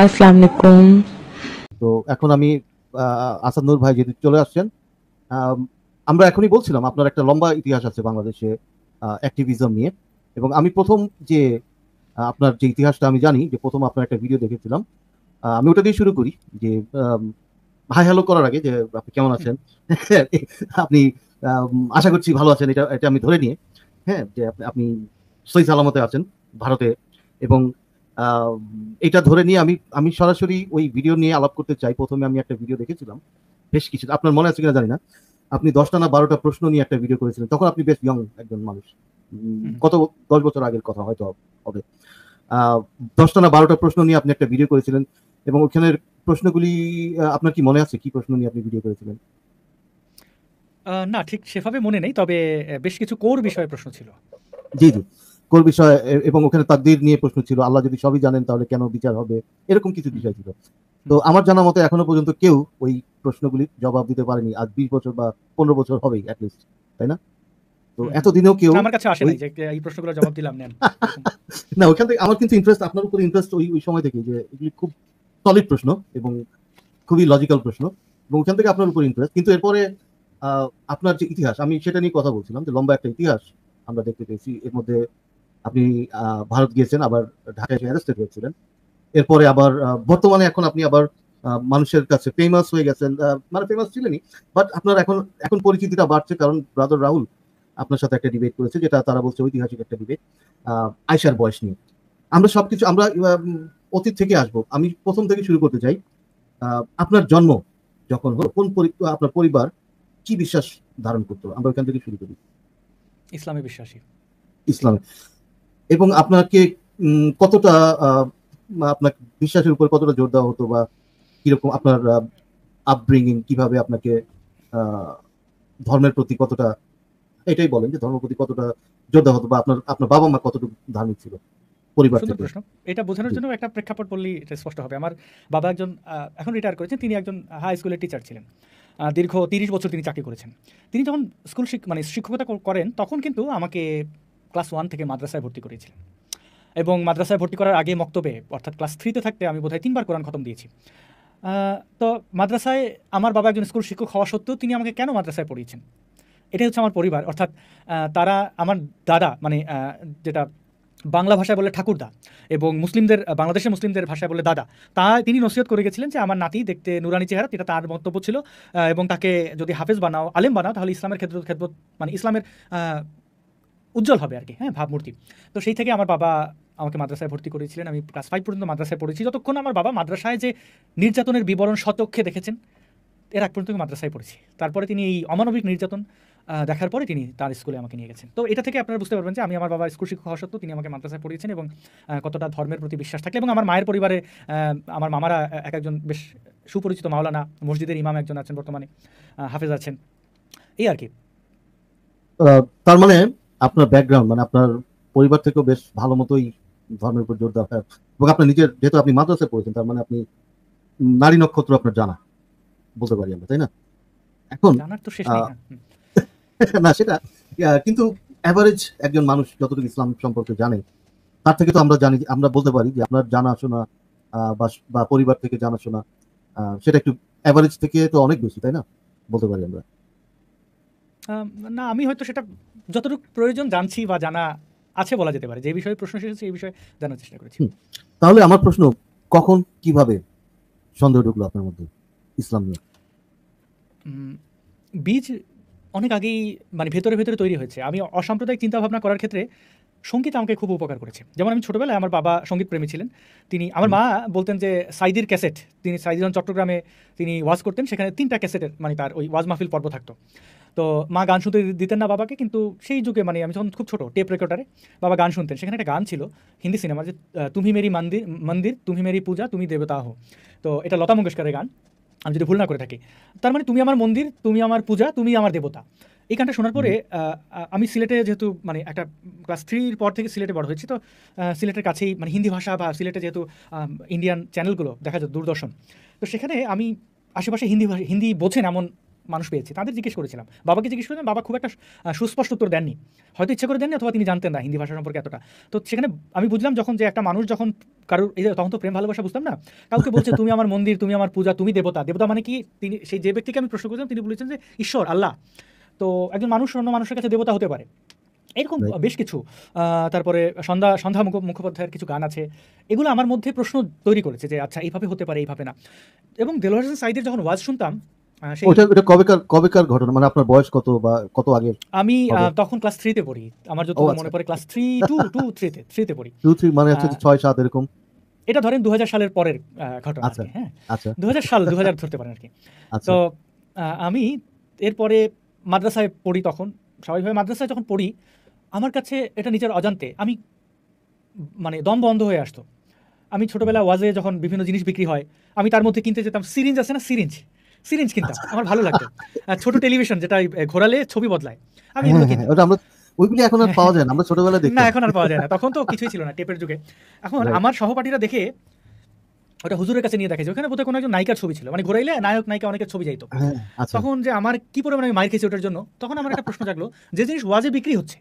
আসসালামু আলাইকুম তো এখন আমি আসাদনুর ভাই যদি চলে আসছেন আমরা এখনই বলছিলাম আপনার একটা লম্বা ইতিহাস আছে বাংলাদেশে অ্যাক্টিভিজম নিয়ে এবং আমি প্রথম যে আপনার যে ইতিহাসটা আমি জানি যে প্রথম আপনার একটা ভিডিও দেখেছিলাম আমি ওটা দিয়ে শুরু করি যে হাই হ্যালো করার আগে যে আপনি কেমন আছেন আপনি আশা করছি ভালো আছেন এটা এটা আমি ধরে নিয়ে হ্যাঁ যে আপনি সই সালামতে আছেন ভারতে এবং এটা ধরে নিয়ে আমি আমি সরাসরি ওই ভিডিও নিয়ে আলাপ করতে চাই প্রথমে আমি একটা ভিডিও দেখেছিলাম বেশ কিছু আপনার মনে আছে কিনা জানি না আপনি দশটা না বারোটা প্রশ্ন নিয়ে একটা ভিডিও করেছিলেন তখন আপনি বেশ ইয়ং একজন মানুষ কত দশ বছর আগের কথা হয়তো হবে দশটা না বারোটা প্রশ্ন নিয়ে আপনি একটা ভিডিও করেছিলেন এবং ওখানের প্রশ্নগুলি আপনার কি মনে আছে কি প্রশ্ন নিয়ে আপনি ভিডিও করেছিলেন না ঠিক সেভাবে মনে নেই তবে বেশ কিছু কোর বিষয়ে প্রশ্ন ছিল জি জি কোন বিষয় এবং ওখানে তাকদির নিয়ে প্রশ্ন ছিল আল্লাহ যদি সবই জানেন তাহলে কেন বিচার হবে এরকম কিছু বিষয় ছিল তো আমার জানা মতো এখনো পর্যন্ত কেউ ওই প্রশ্নগুলি জবাব দিতে পারেনি আজ বিশ বছর বা পনেরো বছর হবেই অ্যাটলিস্ট তাই না তো এতদিনেও কেউ আমার কাছে আসে যে এই প্রশ্নগুলো জবাব দিলাম নেন না ওখান থেকে আমার কিন্তু ইন্টারেস্ট আপনার উপর ইন্টারেস্ট ওই ওই সময় থেকে যে এগুলি খুব সলিড প্রশ্ন এবং খুবই লজিক্যাল প্রশ্ন এবং ওখান থেকে আপনার উপর ইন্টারেস্ট কিন্তু এরপরে আপনার যে ইতিহাস আমি সেটা নিয়ে কথা বলছিলাম যে লম্বা একটা ইতিহাস আমরা দেখতে পেয়েছি এর মধ্যে আপনি ভারত গিয়েছেন আবার ঢাকায় অ্যারেস্টেড হয়েছিলেন এরপরে আবার বর্তমানে এখন আপনি আবার মানুষের কাছে ফেমাস হয়ে গেছেন মানে ফেমাস ছিলেনই বাট আপনার এখন এখন পরিচিতিটা বাড়ছে কারণ ব্রাদার রাহুল আপনার সাথে একটা ডিবেট করেছে যেটা তারা বলছে ঐতিহাসিক একটা ডিবেট আয়সার বয়স নিয়ে আমরা সবকিছু আমরা অতীত থেকে আসব আমি প্রথম থেকে শুরু করতে চাই আপনার জন্ম যখন হলো কোন আপনার পরিবার কি বিশ্বাস ধারণ করতো আমরা ওখান থেকে শুরু করি ইসলামী বিশ্বাসী ইসলামী এবং আপনাকে কতটা আপনার বিশ্বাসের উপর কতটা জোর দেওয়া হতো বা কিরকম আপনার আপব্রিঙ্গিং কিভাবে আপনাকে ধর্মের প্রতি কতটা এটাই বলেন যে ধর্মের প্রতি কতটা জোর দেওয়া হতো বা আপনার আপনার বাবা মা কতটুকু ধার্মিক ছিল প্রশ্ন এটা বোঝানোর জন্য একটা প্রেক্ষাপট বললেই স্পষ্ট হবে আমার বাবা একজন এখন রিটায়ার করেছেন তিনি একজন হাই স্কুলের টিচার ছিলেন দীর্ঘ তিরিশ বছর তিনি চাকরি করেছেন তিনি যখন স্কুল মানে শিক্ষকতা করেন তখন কিন্তু আমাকে ক্লাস ওয়ান থেকে মাদ্রাসায় ভর্তি করেছিলেন এবং মাদ্রাসায় ভর্তি করার আগে মক্তবে অর্থাৎ ক্লাস থ্রিতে থাকতে আমি বোধহয় তিনবার কোরআন খতম দিয়েছি তো মাদ্রাসায় আমার বাবা একজন স্কুল শিক্ষক হওয়া সত্ত্বেও তিনি আমাকে কেন মাদ্রাসায় পড়িয়েছেন এটাই হচ্ছে আমার পরিবার অর্থাৎ তারা আমার দাদা মানে যেটা বাংলা ভাষায় বলে ঠাকুরদা এবং মুসলিমদের বাংলাদেশের মুসলিমদের ভাষায় বলে দাদা তা তিনি নসিহত করে গেছিলেন যে আমার নাতি দেখতে নুরানি চেহারা এটা তার মন্তব্য ছিল এবং তাকে যদি হাফেজ বানাও আলেম বানাও তাহলে ইসলামের ক্ষেত্র ক্ষেত্র মানে ইসলামের উজ্জ্বল হবে আর কি হ্যাঁ ভাবমূর্তি তো সেই থেকে আমার বাবা আমাকে মাদ্রাসায় ভর্তি করেছিলেন আমি ক্লাস ফাইভ পর্যন্ত মাদ্রাসায় পড়েছি যতক্ষণ আমার বাবা মাদ্রাসায় যে নির্যাতনের বিবরণ সতক্ষে দেখেছেন এর আগ পর্যন্ত আমি মাদ্রাসায় পড়েছি তারপরে তিনি এই অমানবিক নির্যাতন দেখার পরে তিনি তার স্কুলে আমাকে নিয়ে গেছেন তো এটা থেকে আপনারা বুঝতে পারবেন যে আমি আমার বাবা স্কুল শিক্ষক হওয়া সত্ত্বেও তিনি আমাকে মাদ্রাসায় পড়িয়েছেন এবং কতটা ধর্মের প্রতি বিশ্বাস থাকলে এবং আমার মায়ের পরিবারে আমার মামারা এক একজন বেশ সুপরিচিত মাওলানা মসজিদের ইমাম একজন আছেন বর্তমানে হাফেজ আছেন এই আর কি তার মানে আপনার ব্যাকগ্রাউন্ড মানে আপনার পরিবার থেকেও বেশ ভালো মতোই ধর্মের উপর জোর দেওয়া এবং আপনার নিজের যেহেতু আপনি মাদ্রাসে পড়েছেন তার মানে আপনি নারী নক্ষত্র আপনার জানা বলতে পারি আমরা তাই না এখন হ্যাঁ, না সেটা কিন্তু অ্যাভারেজ একজন মানুষ যতটুকু ইসলাম সম্পর্কে জানে তার থেকে তো আমরা জানি আমরা বলতে পারি যে আপনার জানাশোনা বা পরিবার থেকে জানাশোনা সেটা একটু অ্যাভারেজ থেকে তো অনেক বেশি তাই না বলতে পারি আমরা না আমি হয়তো সেটা যতটুকু প্রয়োজন জানছি বা জানা আছে বলা যেতে পারে যে বিষয়ে প্রশ্ন এসেছে এই বিষয়ে জানার চেষ্টা করেছি তাহলে আমার প্রশ্ন কখন কিভাবে সন্দেহ ঢুকলো আপনার মধ্যে ইসলাম নিয়ে বীজ অনেক আগেই মানে ভেতরে ভেতরে তৈরি হয়েছে আমি অসাম্প্রদায়িক চিন্তাভাবনা করার ক্ষেত্রে সঙ্গীত আমাকে খুব উপকার করেছে যেমন আমি ছোটোবেলায় আমার বাবা সঙ্গীত প্রেমী ছিলেন তিনি আমার মা বলতেন যে সাইদির ক্যাসেট তিনি সাইদিজন চট্টগ্রামে তিনি ওয়াজ করতেন সেখানে তিনটা ক্যাসেটের মানে তার ওই ওয়াজ মাহফিল পর্ব থাকতো তো মা গান শুনতে দিতেন না বাবাকে কিন্তু সেই যুগে মানে আমি যখন খুব ছোটো টেপ রেকর্ডারে বাবা গান শুনতেন সেখানে একটা গান ছিল হিন্দি সিনেমা যে তুমি মেরি মন্দির মন্দির তুমি মেরি পূজা তুমি দেবতা হো তো এটা লতা মঙ্গেশকরের গান আমি যদি ভুল না করে থাকি তার মানে তুমি আমার মন্দির তুমি আমার পূজা তুমি আমার দেবতা এই গানটা শোনার পরে আমি সিলেটে যেহেতু মানে একটা ক্লাস থ্রির পর থেকে সিলেটে বড় হয়েছি তো সিলেটের কাছেই মানে হিন্দি ভাষা বা সিলেটে যেহেতু ইন্ডিয়ান চ্যানেলগুলো দেখা যায় দূরদর্শন তো সেখানে আমি আশেপাশে হিন্দি হিন্দি বোঝেন এমন মানুষ পেয়েছি তাদের জিজ্ঞেস করেছিলাম বাবাকে জিজ্ঞেস করেছিলাম বাবা খুব একটা সুস্পষ্ট উত্তর দেননি হয়তো ইচ্ছে করে দেননি অথবা তিনি জানতেন না হিন্দি ভাষা সম্পর্কে এতটা তো সেখানে আমি বুঝলাম যখন যে একটা মানুষ যখন কারোর এই তখন তো প্রেম ভালোবাসা বুঝতাম না কাউকে বলছে তুমি আমার মন্দির তুমি আমার পূজা তুমি দেবতা দেবতা মানে কি তিনি সেই যে ব্যক্তিকে আমি প্রশ্ন করেছিলাম তিনি বলেছেন যে ঈশ্বর আল্লাহ তো একজন মানুষ অন্য মানুষের কাছে দেবতা হতে পারে এরকম বেশ কিছু তারপরে সন্ধ্যা সন্ধ্যা মুখ মুখোপাধ্যায়ের কিছু গান আছে এগুলো আমার মধ্যে প্রশ্ন তৈরি করেছে যে আচ্ছা এইভাবে হতে পারে এইভাবে না এবং দেলোয়ার হোসেন সাইদের যখন ওয়াজ শুনতাম ওটা কবেকার ঘটনা মানে আপনার বয়স কত বা কত আগে আমি তখন ক্লাস পড়ি আমার যত আচ্ছা। মনে পড়ে ক্লাস থ্রি টু টু পড়ি টু থ্রি মানে হচ্ছে হ্যাঁ। ছয় সাত এরকম এটা ধরেন দু সালের পরের ঘটনা আচ্ছা। হ্যাঁ আচ্ছা। দু সাল দু ধরতে পারেন আর কি তো আমি এরপরে মাদ্রাসায় পড়ি তখন স্বাভাবিকভাবে মাদ্রাসায় যখন পড়ি আমার কাছে এটা নিজের অজান্তে আমি মানে দম বন্ধ হয়ে আসতো আমি ছোটোবেলা ওয়াজে যখন বিভিন্ন জিনিস বিক্রি হয় আমি তার মধ্যে কিনতে যেতাম সিরিঞ্জ আছে না সিরিঞ্জ সিরিঞ্জ কিনতাম আমার ভালো লাগতো ছোট টেলিভিশন যেটা ঘোরালে ছবি বদলায় আমি হ্যাঁ, হ্যাঁ, ওইগুলি এখন আর পাওয়া যায় না আমরা ছোটবেলায় দেখি না এখন আর পাওয়া যায় না তখন তো কিছুই ছিল না টেপের যুগে এখন আমার সহপাঠীরা দেখে ওটা হুজুরের কাছে নিয়ে ওখানে বোধহয় কোনো একজন নায়িকার ছবি ছিল মানে ঘোরাইলে নায়ক নায়িকা অনেকের ছবি যাইতো হ্যাঁ, তখন যে আমার কি পরিমাণে আমি মার খেয়েছি ওটার জন্য তখন আমার একটা প্রশ্ন জাগলো যে জিনিস ওয়াজে বিক্রি হচ্ছে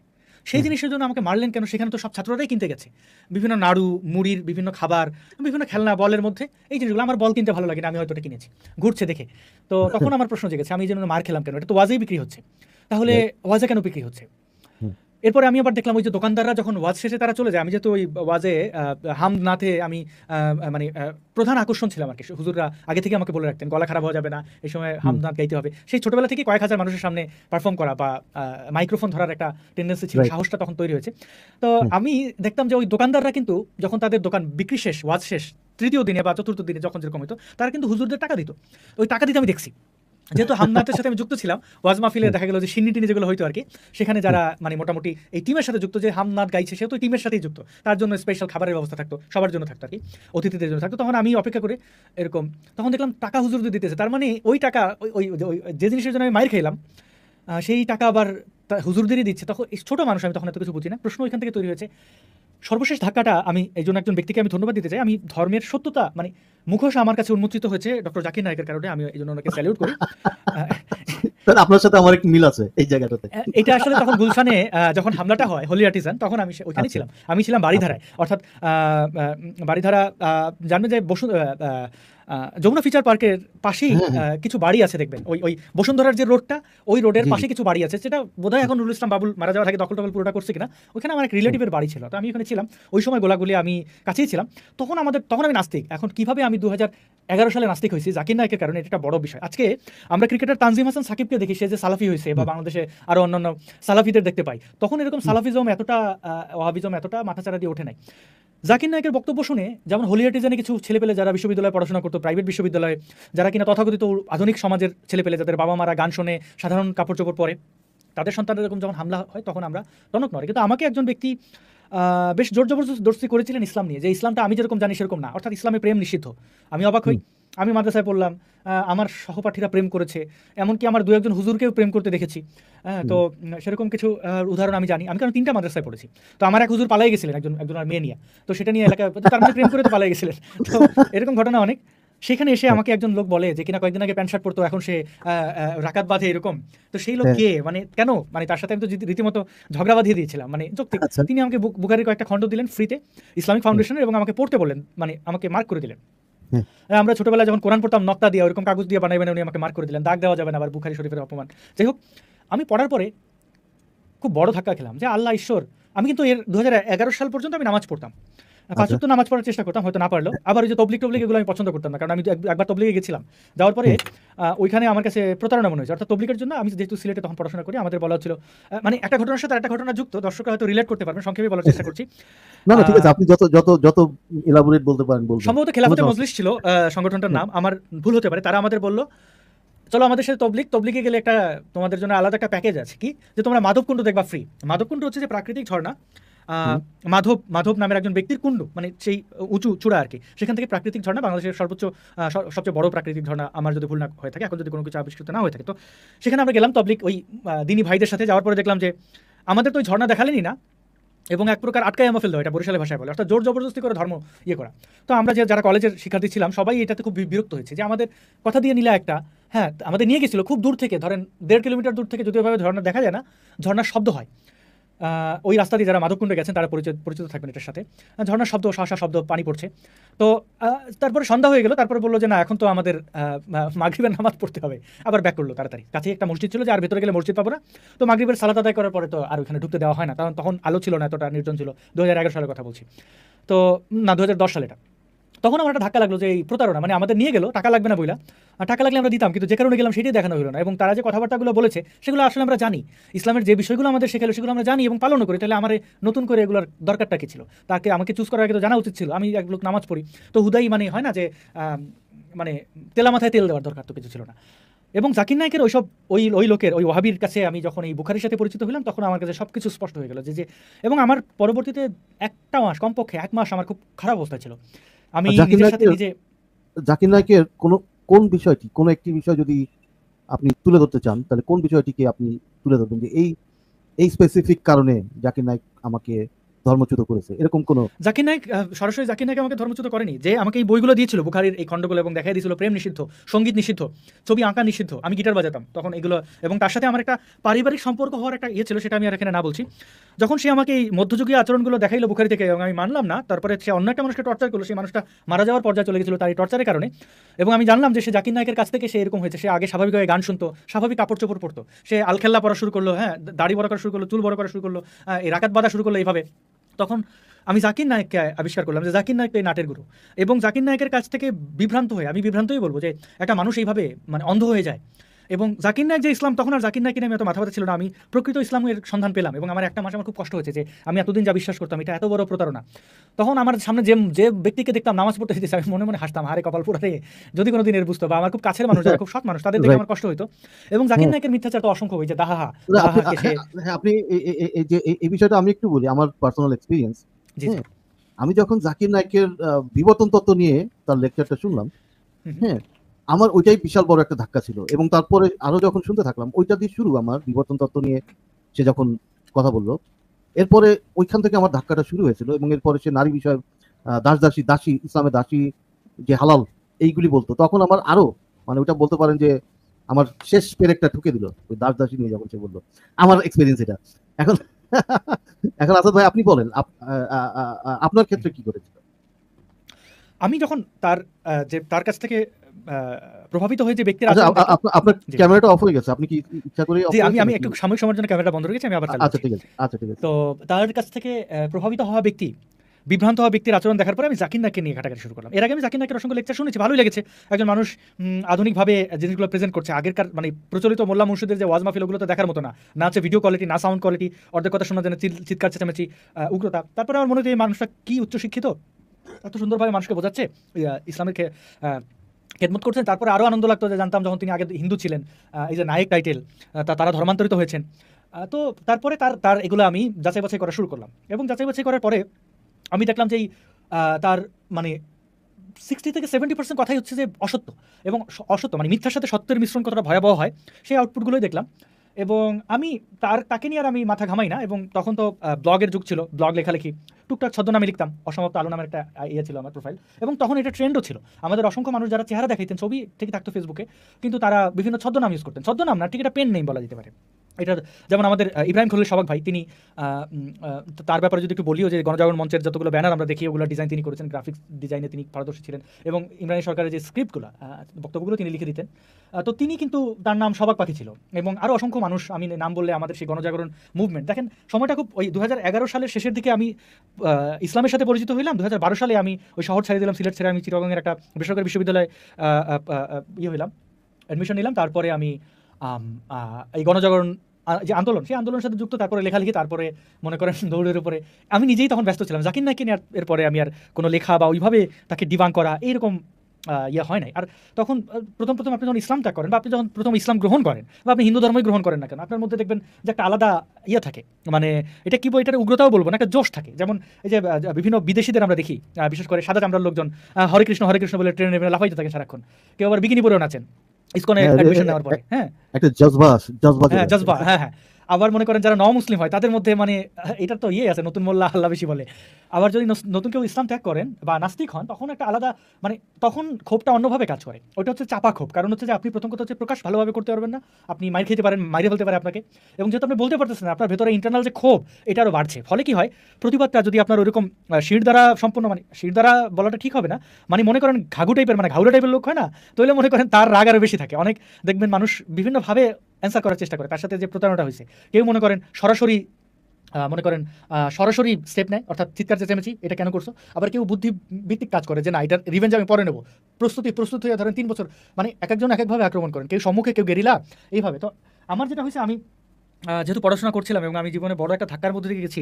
সেই জিনিসের জন্য আমাকে মারলেন কেন সেখানে তো সব ছাত্ররাই কিনতে গেছে বিভিন্ন নাড়ু মুড়ির বিভিন্ন খাবার বিভিন্ন খেলনা বলের মধ্যে এই জিনিসগুলো আমার বল কিনতে ভালো লাগে না আমি হয়তো কিনেছি ঘুরছে দেখে তো তখন আমার প্রশ্ন জেগেছে আমি যেন মার খেলাম কেন এটা তো ওয়াজেই বিক্রি হচ্ছে তাহলে ওয়াজে কেন বিক্রি হচ্ছে এরপরে আমি আবার দেখলাম ওই যে দোকানদাররা যখন ওয়াজ শেষে তারা চলে যায় আমি যেহেতু ওই ওয়াজে হাম নাথে আমি মানে প্রধান আকর্ষণ ছিলাম আর কি হুজুররা আগে থেকে আমাকে বলে রাখতেন গলা খারাপ হওয়া যাবে না এই সময় হাম নাথ গাইতে হবে সেই ছোটবেলা থেকে কয়েক হাজার মানুষের সামনে পারফর্ম করা বা মাইক্রোফোন ধরার একটা টেন্ডেন্সি ছিল সাহসটা তখন তৈরি হয়েছে তো আমি দেখতাম যে ওই দোকানদাররা কিন্তু যখন তাদের দোকান বিক্রি শেষ ওয়াজ শেষ তৃতীয় দিনে বা চতুর্থ দিনে যখন যেরকম হতো তারা কিন্তু হুজুরদের টাকা দিত ওই টাকা দিতে আমি দেখছি যেহেতু হামনাতের সাথে আমি যুক্ত ছিলাম ওয়াজ মাহফিলে দেখা গেল যে সিন্নি টিনি যেগুলো হয়তো আর কি সেখানে যারা মানে মোটামুটি এই টিমের সাথে যুক্ত যে হামনাত গাইছে সেহেতু টিমের সাথেই যুক্ত তার জন্য স্পেশাল খাবারের ব্যবস্থা থাকতো সবার জন্য থাকতো আর কি অতিথিদের জন্য থাকতো তখন আমি অপেক্ষা করে এরকম তখন দেখলাম টাকা হুজুর দিতেছে তার মানে ওই টাকা ওই যে জিনিসের জন্য আমি মায়ের খেলাম সেই টাকা আবার হুজুরদেরই দিচ্ছে তখন ছোটো মানুষ আমি তখন এত কিছু বুঝি না প্রশ্ন ওইখান থেকে তৈরি হয়েছে সর্বশেষ ধাক্কাটা আমি এই জন্য একজন ব্যক্তিকে আমি ধন্যবাদ দিতে চাই আমি ধর্মের সত্যতা মানে মুখোশ আমার কাছে উন্মোচিত হয়েছে ডক্টর জাকির নায়কের কারণে আমি এই জন্য ওনাকে স্যালিউট করি আপনার সাথে আমার একটু মিল আছে এই জায়গাটাতে এটা আসলে তখন গুলশানে যখন হামলাটা হয় হোলি আর্টিজান তখন আমি ওইখানে আচ্ছা। ছিলাম আমি ছিলাম বাড়িধারায় আচ্ছা। অর্থাৎ বাড়িধারা জানবেন যে বসু যমুনা ফিচার পার্কের পাশেই হ্যাঁ, হ্যাঁ। কিছু বাড়ি আছে দেখবেন ওই ওই বসুন্ধরার যে রোডটা ওই রোডের পাশে কিছু বাড়ি আছে সেটা বোধহয় এখন নুরুল ইসলাম বাবুল মারা যাওয়ার আগে দখল টকল পুরোটা করছে কিনা ওখানে আমার এক রিলেটিভের বাড়ি ছিল তো আমি ওখানে ছিলাম ওই সময় গোলাগুলি আমি কাছেই ছিলাম তখন আমাদের তখন আমি নাস্তিক এখন কিভাবে আমি দু এগারো সালে নাস্তিক হয়েছি জাকির নায়কের কারণে এটা একটা বড় বিষয় আজকে আমরা ক্রিকেটার তানজিম হাসান সাকিবকে দেখি সে যে সালাফি হয়েছে বা বাংলাদেশে আরও অন্যান্য সালাফিদের দেখতে পাই তখন এরকম সালাফিজম এতটা ওহাবিজম এতটা মাথাচাড়া দিয়ে ওঠে নাই জাকির নায়কের বক্তব্য শুনে যেমন হোলিয়াটিজানে কিছু ছেলেপেলে যারা বিশ্ববিদ্যালয়ে পড়াশোনা করতো প্রাইভেট বিশ্ববিদ্যালয়ে যারা কিনা তথাকথিত আধুনিক সমাজের ছেলেপেলে যাদের বাবা মারা গান শোনে সাধারণ কাপড় চোপড় পরে তাদের সন্তানের এরকম যখন হামলা হয় তখন আমরা টনক নড়ে কিন্তু আমাকে একজন ব্যক্তি বেশ জোর জবরদস্ত দর্শি করেছিলেন ইসলাম নিয়ে যে ইসলামটা আমি যেরকম জানি সেরকম না অর্থাৎ ইসলামে প্রেম নিষিদ্ধ আমি অবাক হই আমি মাদ্রাসায় পড়লাম আমার সহপাঠীরা প্রেম করেছে এমনকি আমার দু একজন হুজুরকেও প্রেম করতে দেখেছি হ্যাঁ তো সেরকম কিছু উদাহরণ আমি জানি আমি কারণ তিনটা মাদ্রাসায় পড়েছি তো আমার এক হুজুর পালাই গেছিলেন একজন একজন আর মেয়ে নিয়ে তো সেটা নিয়ে এলাকায় তার মধ্যে মানে প্রেম করে তো পালাই গেছিলেন তো এরকম ঘটনা অনেক সেখানে এসে আমাকে একজন লোক বলে যে কিনা কয়েকদিন আগে প্যান্ট শার্ট পরতো এখন সে রাকাত বাঁধে এরকম তো সেই হ্যাঁ। লোক কে মানে কেন মানে তার সাথে আমি তো রীতিমতো ঝগড়া বাঁধিয়ে দিয়েছিলাম মানে যৌক্তিক আচ্ছা। তিনি আমাকে বুখারির কয়েকটা খণ্ড দিলেন ফ্রিতে ইসলামিক ফাউন্ডেশনের এবং আমাকে পড়তে বললেন মানে আমাকে মার্ক করে দিলেন আমরা ছোটবেলায় যখন কোরআন পড়তাম নক্তা দিয়ে ওরকম কাগজ দিয়ে বানাইবেন উনি আমাকে মার্ক করে দিলেন দাগ দেওয়া যাবে না আবার বুখারি শরীফের অপমান যাই হোক আমি পড়ার পরে খুব বড় ধাক্কা খেলাম যে আল্লাহ ঈশ্বর আমি কিন্তু এর দু সাল পর্যন্ত আমি নামাজ পড়তাম আচ্ছা। পাঁচ নামাজ পড়ার চেষ্টা করতাম হয়তো না পারলো আবার ওই যে তবলিক টবলিক এগুলো আমি পছন্দ করতাম না কারণ আমি একবার তবলিকে গেছিলাম যাওয়ার পরে ওইখানে আমার কাছে প্রতারণা মনে হয়েছে অর্থাৎ তবলিকের জন্য আমি যেহেতু সিলেটে তখন পড়াশোনা করি আমাদের বলা হচ্ছিল মানে একটা ঘটনার সাথে একটা ঘটনা যুক্ত দর্শকরা হয়তো রিলেট করতে পারবেন সংক্ষেপে বলার চেষ্টা করছি না না ঠিক আছে আপনি যত যত যত এলাবোরেট বলতে পারেন বলবেন সম্ভবত খেলাফতের মজলিস ছিল সংগঠনটার নাম আমার ভুল হতে পারে তারা আমাদের বলল চলো আমাদের সাথে তবলিক তবলিকে গেলে একটা তোমাদের জন্য আলাদা একটা প্যাকেজ আছে কি যে তোমরা মাধবকুণ্ড দেখবা ফ্রি মাধবকুণ্ড হচ্ছে যে প্রাকৃতিক ঝর্ণা মাধব মাধব নামের একজন ব্যক্তির কুণ্ড মানে সেই উঁচু চূড়া আর কি সেখান থেকে প্রাকৃতিক ঝর্ণা বাংলাদেশের সর্বোচ্চ সবচেয়ে বড় প্রাকৃতিক ঝর্ণা আমার যদি ভুল না হয়ে থাকে এখন যদি কোনো কিছু আবিষ্কৃত না হয়ে থাকে তো সেখানে আমরা গেলাম তবলিক ওই দিনী ভাইদের সাথে যাওয়ার পরে দেখলাম যে আমাদের তো ওই ঝর্ণা দেখালেনি না এবং এক প্রকার আটকায় আমা ফেলতে হয় এটা বরিশালের ভাষায় বলে অর্থাৎ জোর জবরদস্তি করে ধর্ম ইয়ে করা তো আমরা যে যারা কলেজের শিক্ষার্থী ছিলাম সবাই এটাতে খুব বিরক্ত হয়েছে যে আমাদের কথা দিয়ে নিলে একটা হ্যাঁ আমাদের নিয়ে গেছিলো খুব দূর থেকে ধরেন দেড় কিলোমিটার দূর থেকে যদি ওইভাবে ঝর্ণা দেখা যায় না ঝর্ণার শব্দ হয় ওই রাস্তা দিয়ে যারা মাধবকুণ্ডে গেছেন তারা পরিচিত পরিচিত থাকবেন এটার সাথে ঝর্ণার শব্দ শাসা শব্দ পানি পড়ছে তো তারপরে সন্ধ্যা হয়ে গেল তারপরে বললো যে না এখন তো আমাদের মাগরীবের নামাজ পড়তে হবে আবার ব্যাক করলো তাড়াতাড়ি কাছে একটা মসজিদ ছিল যে আর ভেতরে গেলে মসজিদ পাবো না তো মাগরীবের সালাদ আদায় করার পরে তো আর ওখানে ঢুকতে দেওয়া হয় না কারণ তখন আলো ছিল না এতটা নির্জন ছিল দু সালের কথা বলছি তো না দু সালে এটা তখন আমার একটা ধাক্কা লাগলো যে এই প্রতারণা মানে আমাদের নিয়ে গেলো টাকা লাগবে না বইলা আর টাকা লাগলে আমরা দিতাম কিন্তু যে কারণে গেলাম সেটাই দেখানো হলো না এবং তারা যে কথাবার্তাগুলো বলেছে সেগুলো আসলে আমরা জানি ইসলামের যে বিষয়গুলো আমাদের শেখালো সেগুলো আমরা জানি এবং পালনও করি তাহলে আমার নতুন করে এগুলোর দরকারটা কি ছিল তাকে আমাকে চুজ করার আগে তো জানা উচিত ছিল আমি এক লোক নামাজ পড়ি তো হুদাই মানে হয় না যে মানে তেলা মাথায় তেল দেওয়ার দরকার তো কিছু ছিল না এবং জাকির নায়কের ওই সব ওই ওই লোকের ওই ওয়াহাবির কাছে আমি যখন এই বুখারির সাথে পরিচিত হলাম তখন আমার কাছে সব কিছু স্পষ্ট হয়ে গেল যে যে এবং আমার পরবর্তীতে একটা মাস কমপক্ষে এক মাস আমার খুব খারাপ অবস্থা ছিল আমি নিজের সাথে নিজে জাকির নায়কের কোন কোন বিষয়টি কোন একটি বিষয় যদি আপনি তুলে ধরতে চান তাহলে কোন বিষয়টিকে আপনি তুলে ধরবেন যে এই এই স্পেসিফিক কারণে জাকির নায়ক আমাকে ধর্মচ্যুত করেছে এরকম কোন জাকির নায়ক সরাসরি জাকির নায়ক আমাকে ধর্মচ্যুত করেনি যে আমাকে এই বইগুলো দিয়েছিল বুখারির এই খণ্ডগুলো এবং দেখাই দিয়েছিল প্রেম নিষিদ্ধ সঙ্গীত নিষিদ্ধ ছবি আঁকা নিষিদ্ধ আমি গিটার বাজাতাম তখন এগুলো এবং তার সাথে আমার একটা পারিবারিক সম্পর্ক হওয়ার একটা ইয়ে ছিল সেটা আমি আর এখানে না বলছি যখন সে আমাকে এই মধ্যযুগীয় আচরণগুলো দেখাইলো বুখারি থেকে এবং আমি মানলাম না তারপরে সে অন্য একটা মানুষকে টর্চার করলো সেই মানুষটা মারা যাওয়ার পর্যায়ে চলে গেছিল তার এই টর্চারের কারণে এবং আমি জানলাম যে সে জাকির নায়কের কাছ থেকে সে এরকম হয়েছে সে আগে স্বাভাবিকভাবে গান শুনতো স্বাভাবিক কাপড় চোপড় পড়তো সে আলখেল্লা পড়া শুরু করলো হ্যাঁ দাড়ি বড় করা শুরু করলো চুল বড় করা শুরু করলো এই রাকাত বাঁধা শুরু করলো এইভাবে তখন আমি জাকির নায়ককে আবিষ্কার করলাম যে জাকির নায়ক এই নাটের গুরু এবং জাকির নায়কের কাছ থেকে বিভ্রান্ত হয়ে আমি বিভ্রান্তই বলবো যে একটা মানুষ এইভাবে মানে অন্ধ হয়ে যায় এবং জাকির নায়ক যে ইসলাম তখন আর জাকির নায়ক আমি এত মাথা ব্যথা ছিল না আমি প্রকৃত ইসলামের সন্ধান পেলাম এবং আমার একটা মাস আমার খুব কষ্ট হয়েছে যে আমি এতদিন যা বিশ্বাস করতাম এটা এত বড় প্রতারণা তখন আমার সামনে যে যে ব্যক্তিকে দেখতাম নামাজ পড়তে দিতেছে আমি মনে মনে হাসতাম হারে কপাল পুরাতে যদি কোনো দিন এর বুঝতো বা আমার খুব কাছের মানুষ যারা খুব সৎ মানুষ তাদের দেখে আমার কষ্ট হইতো এবং জাকির নায়কের মিথ্যাচার তো অসংখ্য হয়েছে দাহা আপনি হ্যাঁ, হ্যাঁ, এই বিষয়টা আমি একটু বলি আমার পার্সোনাল হ্যাঁ, এক্সপিরিয়েন্স আমি যখন জাকির নায়কের বিবর্তন তত্ত্ব নিয়ে তার লেকচারটা শুনলাম হ্যাঁ আমার ওইটাই বিশাল বড় একটা ধাক্কা ছিল এবং তারপরে আরো যখন শুনতে থাকলাম ওইটা দিয়ে শুরু আমার বিবর্তন তত্ত্ব নিয়ে সে যখন কথা বললো এরপরে ওইখান থেকে আমার ধাক্কাটা শুরু হয়েছিল এবং এরপরে সে নারী বিষয়ে দাস দাসী দাসী ইসলামে দাসী যে হালাল এইগুলি বলতো তখন আমার আরো মানে ওইটা বলতে পারেন যে আমার শেষ পেরেকটা ঠুকে দিল ওই দাস দাসী নিয়ে যখন সে বললো আমার এক্সপিরিয়েন্স এটা এখন এখন আসাদ ভাই আপনি বলেন আপনার ক্ষেত্রে কি করেছিল আমি যখন তার যে তার কাছ থেকে প্রভাবিত হয়ে যে ব্যক্তির আচ্ছা, আপনার ক্যামেরাটা অফ হয়ে গেছে আপনি কি ইচ্ছা করে জি আমি আমি একটু সাময়িক সময়ের জন্য ক্যামেরাটা বন্ধ রেখেছি আমি আবার আচ্ছা ঠিক আছে আচ্ছা ঠিক আছে তো তার কাছ থেকে প্রভাবিত হওয়া ব্যক্তি বিভ্রান্ত হওয়া ব্যক্তির আচরণ দেখার পরে আমি জাকির জাকিন্দাকে নিয়ে ঘাটাঘাটি শুরু করলাম এর আগে আমি জাকির নাকের অসংখ্য লেকচার শুনেছি ভালোই লেগেছে একজন মানুষ আধুনিকভাবে জিনিসগুলো প্রেজেন্ট করছে আগেরকার মানে প্রচলিত মোল্লা মুর্শিদের যে ওয়াজ ওগুলো তো দেখার মতো না না আছে ভিডিও কোয়ালিটি না সাউন্ড কোয়ালিটি অর্ধেক কথা শোনা যেন চিৎকার চেঁচামেচি উগ্রতা তারপরে আমার মনে হয় এই মানুষটা কি উচ্চশিক্ষিত এত সুন্দরভাবে মানুষকে বোঝাচ্ছে ইসলামের খেদমত করছেন তারপরে আরও আনন্দ লাগতো যে জানতাম যখন তিনি আগে হিন্দু ছিলেন এই যে নায়ক টাইটেল তারা ধর্মান্তরিত হয়েছেন তো তারপরে তার তার এগুলো আমি যাচাই বাছাই করা শুরু করলাম এবং যাচাই বাছাই করার পরে আমি দেখলাম যে তার মানে সিক্সটি থেকে সেভেন্টি পার্সেন্ট কথাই হচ্ছে যে অসত্য এবং অসত্য মানে মিথ্যার সাথে সত্যের মিশ্রণ কতটা ভয়াবহ হয় সেই আউটপুটগুলোই দেখলাম এবং আমি তার তাকে নিয়ে আর আমি মাথা ঘামাই না এবং তখন তো ব্লগের যুগ ছিল ব্লগ লেখালেখি টুকটাক ছদ্মনামে লিখতাম অসমাপ্ত আলো নামের একটা ইয়ে ছিল আমার প্রোফাইল এবং তখন এটা ট্রেন্ডও ছিল আমাদের অসংখ্য মানুষ যারা চেহারা দেখাইতেন ছবি ঠিক থাকতো ফেসবুকে কিন্তু তারা বিভিন্ন ছদ্মনাম ইউজ করতেন ছদ্মনাম না ঠিক এটা পেন নেই বলা যেতে পারে এটা যেমন আমাদের ইব্রাহিম খলিল সবাক ভাই তিনি তার ব্যাপারে যদি একটু বলিও যে গণজাগরণ মঞ্চের যতগুলো ব্যানার আমরা দেখি ওগুলো ডিজাইন তিনি করেছেন গ্রাফিক্স ডিজাইনে তিনি পারদর্শী ছিলেন এবং ইমরানি সরকারের যে স্ক্রিপ্টগুলো বক্তব্যগুলো তিনি লিখে দিতেন তো তিনি কিন্তু তার নাম সবাক পাখি ছিল এবং আরও অসংখ্য মানুষ আমি নাম বললে আমাদের সেই গণজাগরণ মুভমেন্ট দেখেন সময়টা খুব ওই দু সালের শেষের দিকে আমি ইসলামের সাথে পরিচিত হইলাম দু সালে আমি ওই শহর ছেড়ে দিলাম সিলেট ছেড়ে আমি চিরগঙ্গের একটা বেসরকারি বিশ্ববিদ্যালয়ে ইয়ে হইলাম অ্যাডমিশন নিলাম তারপরে আমি এই গণজাগরণ যে আন্দোলন সেই আন্দোলনের সাথে যুক্ত তারপরে লেখালেখি তারপরে মনে করেন দৌড়ের উপরে আমি নিজেই তখন ব্যস্ত ছিলাম জাকির নাকি আর এরপরে আমি আর কোনো লেখা বা ওইভাবে তাকে ডিবাং করা এইরকম ইয়ে হয় নাই আর তখন প্রথম প্রথম আপনি যখন ইসলামটা করেন বা আপনি যখন প্রথম ইসলাম গ্রহণ করেন বা আপনি হিন্দু ধর্মই গ্রহণ করেন না কেন আপনার মধ্যে দেখবেন যে একটা আলাদা ইয়ে থাকে মানে এটা কী এটার উগ্রতাও বলবো না একটা জোশ থাকে যেমন এই যে বিভিন্ন বিদেশিদের আমরা দেখি বিশেষ করে সাদা চামড়ার লোকজন হরে কৃষ্ণ হরে কৃষ্ণ বলে ট্রেনে লাফাইতে থাকে সারাক্ষণ কেউ আবার বিকিনি পরেও নাচেন ইসকনে অ্যাডমিশন নেওয়ার পরে হ্যাঁ একটা জজবা জজবা হ্যাঁ জজবা হ্যাঁ হ্যাঁ আবার মনে করেন যারা ন মুসলিম হয় তাদের মধ্যে মানে এটা তো ইয়ে আছে নতুন মোল্লা আল্লাহ বেশি বলে আবার যদি নতুন কেউ ইসলাম ত্যাগ করেন বা নাস্তিক হন তখন একটা আলাদা মানে তখন ক্ষোভটা অন্যভাবে কাজ করে ওটা হচ্ছে চাপা ক্ষোভ কারণ হচ্ছে যে আপনি প্রথম কথা হচ্ছে প্রকাশ ভালোভাবে করতে পারবেন না আপনি মাইর খেতে পারেন মাইরে ফেলতে পারে আপনাকে এবং যেহেতু আপনি বলতে পারতেছেন আপনার ভেতরে ইন্টারনাল যে ক্ষোভ এটা আরও বাড়ছে ফলে কি হয় প্রতিবাদটা যদি আপনার ওরকম শির দ্বারা সম্পূর্ণ মানে শির দ্বারা বলাটা ঠিক হবে না মানে মনে করেন ঘাঘু টাইপের মানে ঘাউরা টাইপের লোক হয় না তাহলে মনে করেন তার রাগ আরও বেশি থাকে অনেক দেখবেন মানুষ বিভিন্নভাবে অ্যান্সার করার চেষ্টা করে তার সাথে যে প্রতারণাটা হয়েছে কেউ মনে করেন সরাসরি মনে করেন সরাসরি স্টেপ নেয় অর্থাৎ চিৎকার চেঁচেমেচি এটা কেন করছো আবার কেউ বুদ্ধিভিত্তিক কাজ করে যে না এটা রিভেঞ্জ আমি পরে নেব প্রস্তুতি প্রস্তুত হয়ে ধরেন তিন বছর মানে এক একজন এক একভাবে আক্রমণ করেন কেউ সম্মুখে কেউ গেরিলা এইভাবে তো আমার যেটা হয়েছে আমি যেহেতু পড়াশোনা করছিলাম এবং আমি জীবনে বড় একটা ধাক্কার মধ্যে দিয়ে গেছি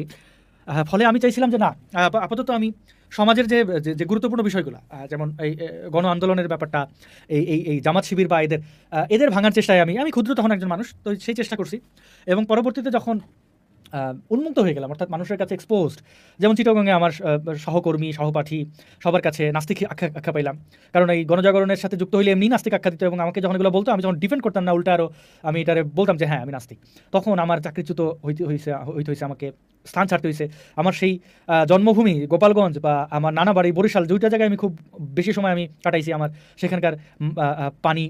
ফলে আমি চাইছিলাম যে না আপাতত আমি সমাজের যে যে গুরুত্বপূর্ণ বিষয়গুলো যেমন এই গণ আন্দোলনের ব্যাপারটা এই এই এই জামাত শিবির বা এদের এদের ভাঙার চেষ্টায় আমি আমি ক্ষুদ্র তখন একজন মানুষ তো সেই চেষ্টা করছি এবং পরবর্তীতে যখন উন্মুক্ত হয়ে গেলাম অর্থাৎ মানুষের কাছে এক্সপোজ যেমন চিটাগঙ্গে আমার সহকর্মী সহপাঠী সবার কাছে নাস্তিক আখ্যা আখ্যা পাইলাম কারণ এই গণজাগরণের সাথে যুক্ত হইলে এমনি নাস্তিক আখ্যা দিত এবং আমাকে যখন এগুলো বলতো আমি যখন ডিফেন্ড করতাম না উল্টা আরও আমি এটারে বলতাম যে হ্যাঁ আমি নাস্তিক তখন আমার চাকরিচ্যুত হইতে হয়েছে হইতে হয়েছে আমাকে স্থান ছাড়তে হয়েছে আমার সেই জন্মভূমি গোপালগঞ্জ বা আমার নানা বাড়ি বরিশাল দুইটা জায়গায় আমি খুব বেশি সময় আমি কাটাইছি আমার সেখানকার পানি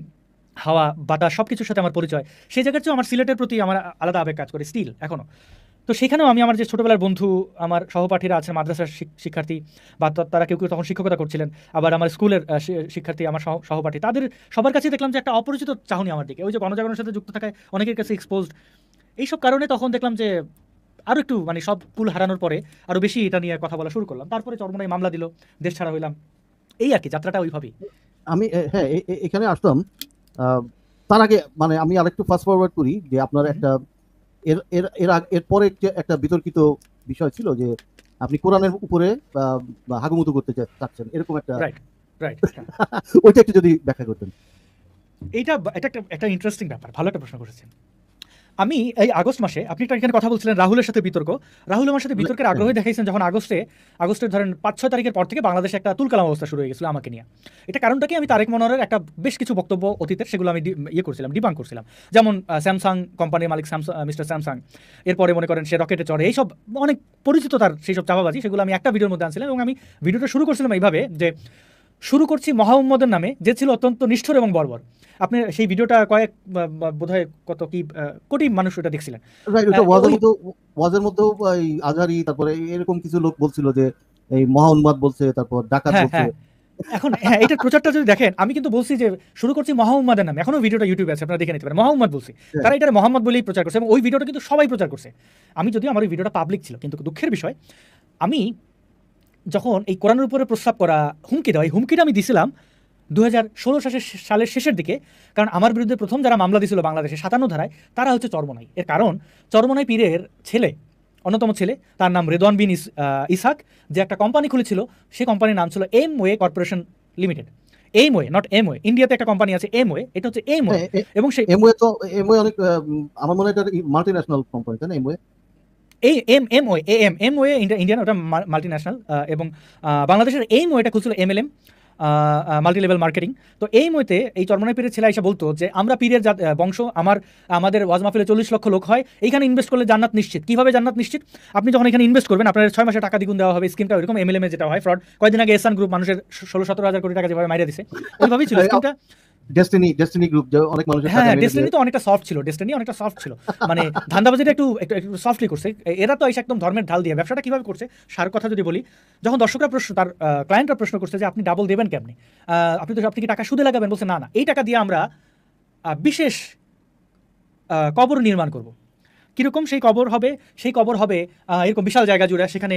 হাওয়া বাতাস সব কিছুর সাথে আমার পরিচয় সেই জায়গার চেয়েও আমার সিলেটের প্রতি আমার আলাদা আবেগ কাজ করে স্টিল এখনও তো সেখানেও আমি আমার যে ছোটোবেলার বন্ধু আমার সহপাঠীরা আছেন মাদ্রাসার শিক্ষার্থী বা তারা কেউ কেউ তখন শিক্ষকতা করছিলেন আবার আমার স্কুলের শিক্ষার্থী আমার সহপাঠী তাদের সবার কাছে দেখলাম যে একটা অপরিচিত চাহনি আমার দিকে ওই যে গণজাগরণের সাথে যুক্ত থাকায় অনেকের কাছে এক্সপোজড এইসব কারণে তখন দেখলাম যে আরও একটু মানে সব কুল হারানোর পরে আরও বেশি এটা নিয়ে কথা বলা শুরু করলাম তারপরে চরমনায় মামলা দিল দেশ ছাড়া হইলাম এই আর কি যাত্রাটা ওইভাবেই আমি হ্যাঁ এখানে আসতাম তার আগে মানে আমি আরেকটু ফার্স্ট ফরওয়ার্ড করি যে আপনার একটা এর এর এর এরপরে একটা বিতর্কিত বিষয় ছিল যে আপনি কোরআনের উপরে হাগুমুতু করতে চাচ্ছেন এরকম একটা ওইটা একটু যদি ব্যাখ্যা করতেন এইটা এটা একটা ইন্টারেস্টিং ব্যাপার ভালো একটা প্রশ্ন করেছেন আমি এই আগস্ট মাসে আপনি একটা এখানে কথা বলছিলেন রাহুলের সাথে বিতর্ক রাহুল আমার সাথে বিতর্কের আগ্রহ দেখাইছেন যখন আগস্টে আগস্টের ধরেন পাঁচ ছয় তারিখের পর থেকে বাংলাদেশে একটা তুলকালাম অবস্থা শুরু হয়ে গেছিল আমাকে নিয়ে এটা কারণটা কি আমি তারেক মনোহরের একটা বেশ কিছু বক্তব্য অতীতের সেগুলো আমি ইয়ে করছিলাম ডিবাং করছিলাম যেমন স্যামসাং কোম্পানির মালিক স্যামসাং মিস্টার স্যামসাং এরপরে মনে করেন সে রকেটে চড়ে এইসব অনেক পরিচিত তার সেই সব চাপাবাজি সেগুলো আমি একটা ভিডিওর মধ্যে আনছিলাম এবং আমি ভিডিওটা শুরু করছিলাম এইভাবে যে শুরু করছি মহাম্মদের নামে যে ছিল অত্যন্ত নিষ্ঠুর এবং বর্বর আপনি সেই ভিডিওটা কয়েক বোধহয় কত কি কোটি মানুষ ওটা দেখছিলেন ওয়াজের মধ্যেও আজহারি তারপরে এরকম কিছু লোক বলছিল যে এই মহা বলছে তারপর ডাকাত হ্যাঁ, বলছে হ্যাঁ। এখন হ্যাঁ এটা প্রচারটা যদি দেখেন আমি কিন্তু বলছি যে শুরু করছি মহাম্মদের নামে এখনো ভিডিওটা ইউটিউবে আছে আপনারা দেখে নিতে পারেন মহাম্মদ বলছি হ্যাঁ। তারা এটা মোহাম্মদ বলেই প্রচার করছে এবং ওই ভিডিওটা কিন্তু সবাই প্রচার করছে আমি যদিও আমার ওই ভিডিওটা পাবলিক ছিল কিন্তু দুঃখের বিষয় আমি যখন এই কোরআনের উপরে প্রস্তাব করা হুমকি দেওয়া এই হুমকিটা আমি দিছিলাম দু হাজার ষোলো সালের শেষের দিকে কারণ আমার বিরুদ্ধে প্রথম যারা মামলা দিয়েছিল বাংলাদেশে সাতান্ন ধারায় তারা হচ্ছে চর্মনাই এর কারণ চর্মনাই পীরের ছেলে অন্যতম ছেলে তার নাম রেদওয়ান বিন ইসাক যে একটা কোম্পানি খুলেছিল সেই কোম্পানির নাম ছিল Amway corporation limited Amway not Amway ইন্ডিয়াতে একটা কোম্পানি আছে এম ওয়ে এটা হচ্ছে এম ওয়ে হ্যাঁ, এবং সেই এম ওয়ে তো এম ওয়ে অনেক আমার মনে হয় এটা মাল্টি ন্যাশনাল কোম্পানি তাই না এম ওয়ে এই এম এম ওয়ে এ এম এম ওয়ে ইন্ডিয়ান ওটা মাল্টি ন্যাশনাল এবং বাংলাদেশের এই ওয়েটা খুঁজছিল M L M multi level marketing তো এই মতে এই চরমনাই পীরের ছেলে এসে বলতো যে আমরা পীরের বংশ আমার আমাদের ওয়াজ মাহফিলে চল্লিশ লক্ষ লোক হয় এইখানে ইনভেস্ট করলে জান্নাত নিশ্চিত কীভাবে জান্নাত নিশ্চিত আপনি যখন এখানে ইনভেস্ট করবেন আপনার ছয় মাসে টাকা দ্বিগুণ দেওয়া হবে স্কিমটা ওইরকম এমএলএমে যেটা হয় ফ্রড কয়েকদিন আগে এসান গ্রুপ মানুষের ষোলো সতেরো হাজার কোটি টাকা যেভাবে মাইরে দিছে ওইভাবেই ছিল স্কিমটা হ্যাঁ, ডেস্টিনি ডেস্টিনি গ্রুপ যে অনেক হ্যাঁ ডেস্টিনি তো অনেকটা সফট ছিল ডেস্টিনি অনেকটা সফট ছিল মানে একটু একটু সফটলি করছে এরা তো এসে একদম ধর্মের ঢাল দিয়ে ব্যবসাটা কিভাবে করছে সার কথা যদি বলি যখন দর্শকরা প্রশ্ন তার ক্লায়েন্টরা প্রশ্ন করছে যে আপনি ডাবল দেবেন কেমনি আপনি তো আপনি কি টাকা সুদে লাগাবেন বলছে না না এই টাকা দিয়ে আমরা বিশেষ কবর নির্মাণ করবো কীরকম সেই কবর হবে সেই কবর হবে এরকম বিশাল জায়গা জুড়ে সেখানে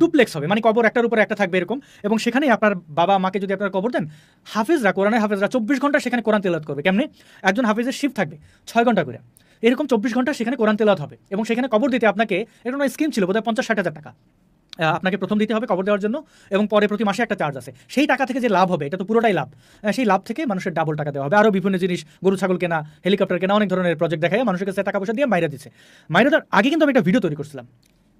ডুপ্লেক্স হবে মানে কবর একটার উপরে একটা থাকবে এরকম এবং সেখানেই আপনার বাবা মাকে যদি আপনার কবর দেন হাফিজরা কোরআনে হাফিজরা চব্বিশ ঘন্টা সেখানে কোরআন তেলাত করবে কেমনি একজন হাফিজের শিফট থাকবে ছয় ঘন্টা করে এরকম চব্বিশ ঘন্টা সেখানে কোরআন তেলাত হবে এবং সেখানে কবর দিতে আপনাকে এরকম স্কিম ছিল বোধহয় পঞ্চাশ ষাট হাজার টাকা আপনাকে প্রথম দিতে হবে কবর দেওয়ার জন্য এবং পরে প্রতি মাসে একটা চার্জ আছে সেই টাকা থেকে যে লাভ হবে এটা তো পুরোটাই লাভ সেই লাভ থেকে মানুষের ডাবল টাকা দেওয়া হবে আরও বিভিন্ন জিনিস গরু ছাগল কেনা হেলিকপ্টার কেনা অনেক ধরনের প্রজেক্ট দেখায় মানুষের কাছে টাকা পয়সা দিয়ে মাইরা দিচ্ছে মাইরা দেওয়ার আগে কিন্তু আমি একটা ভিডিও তৈরি করছিলাম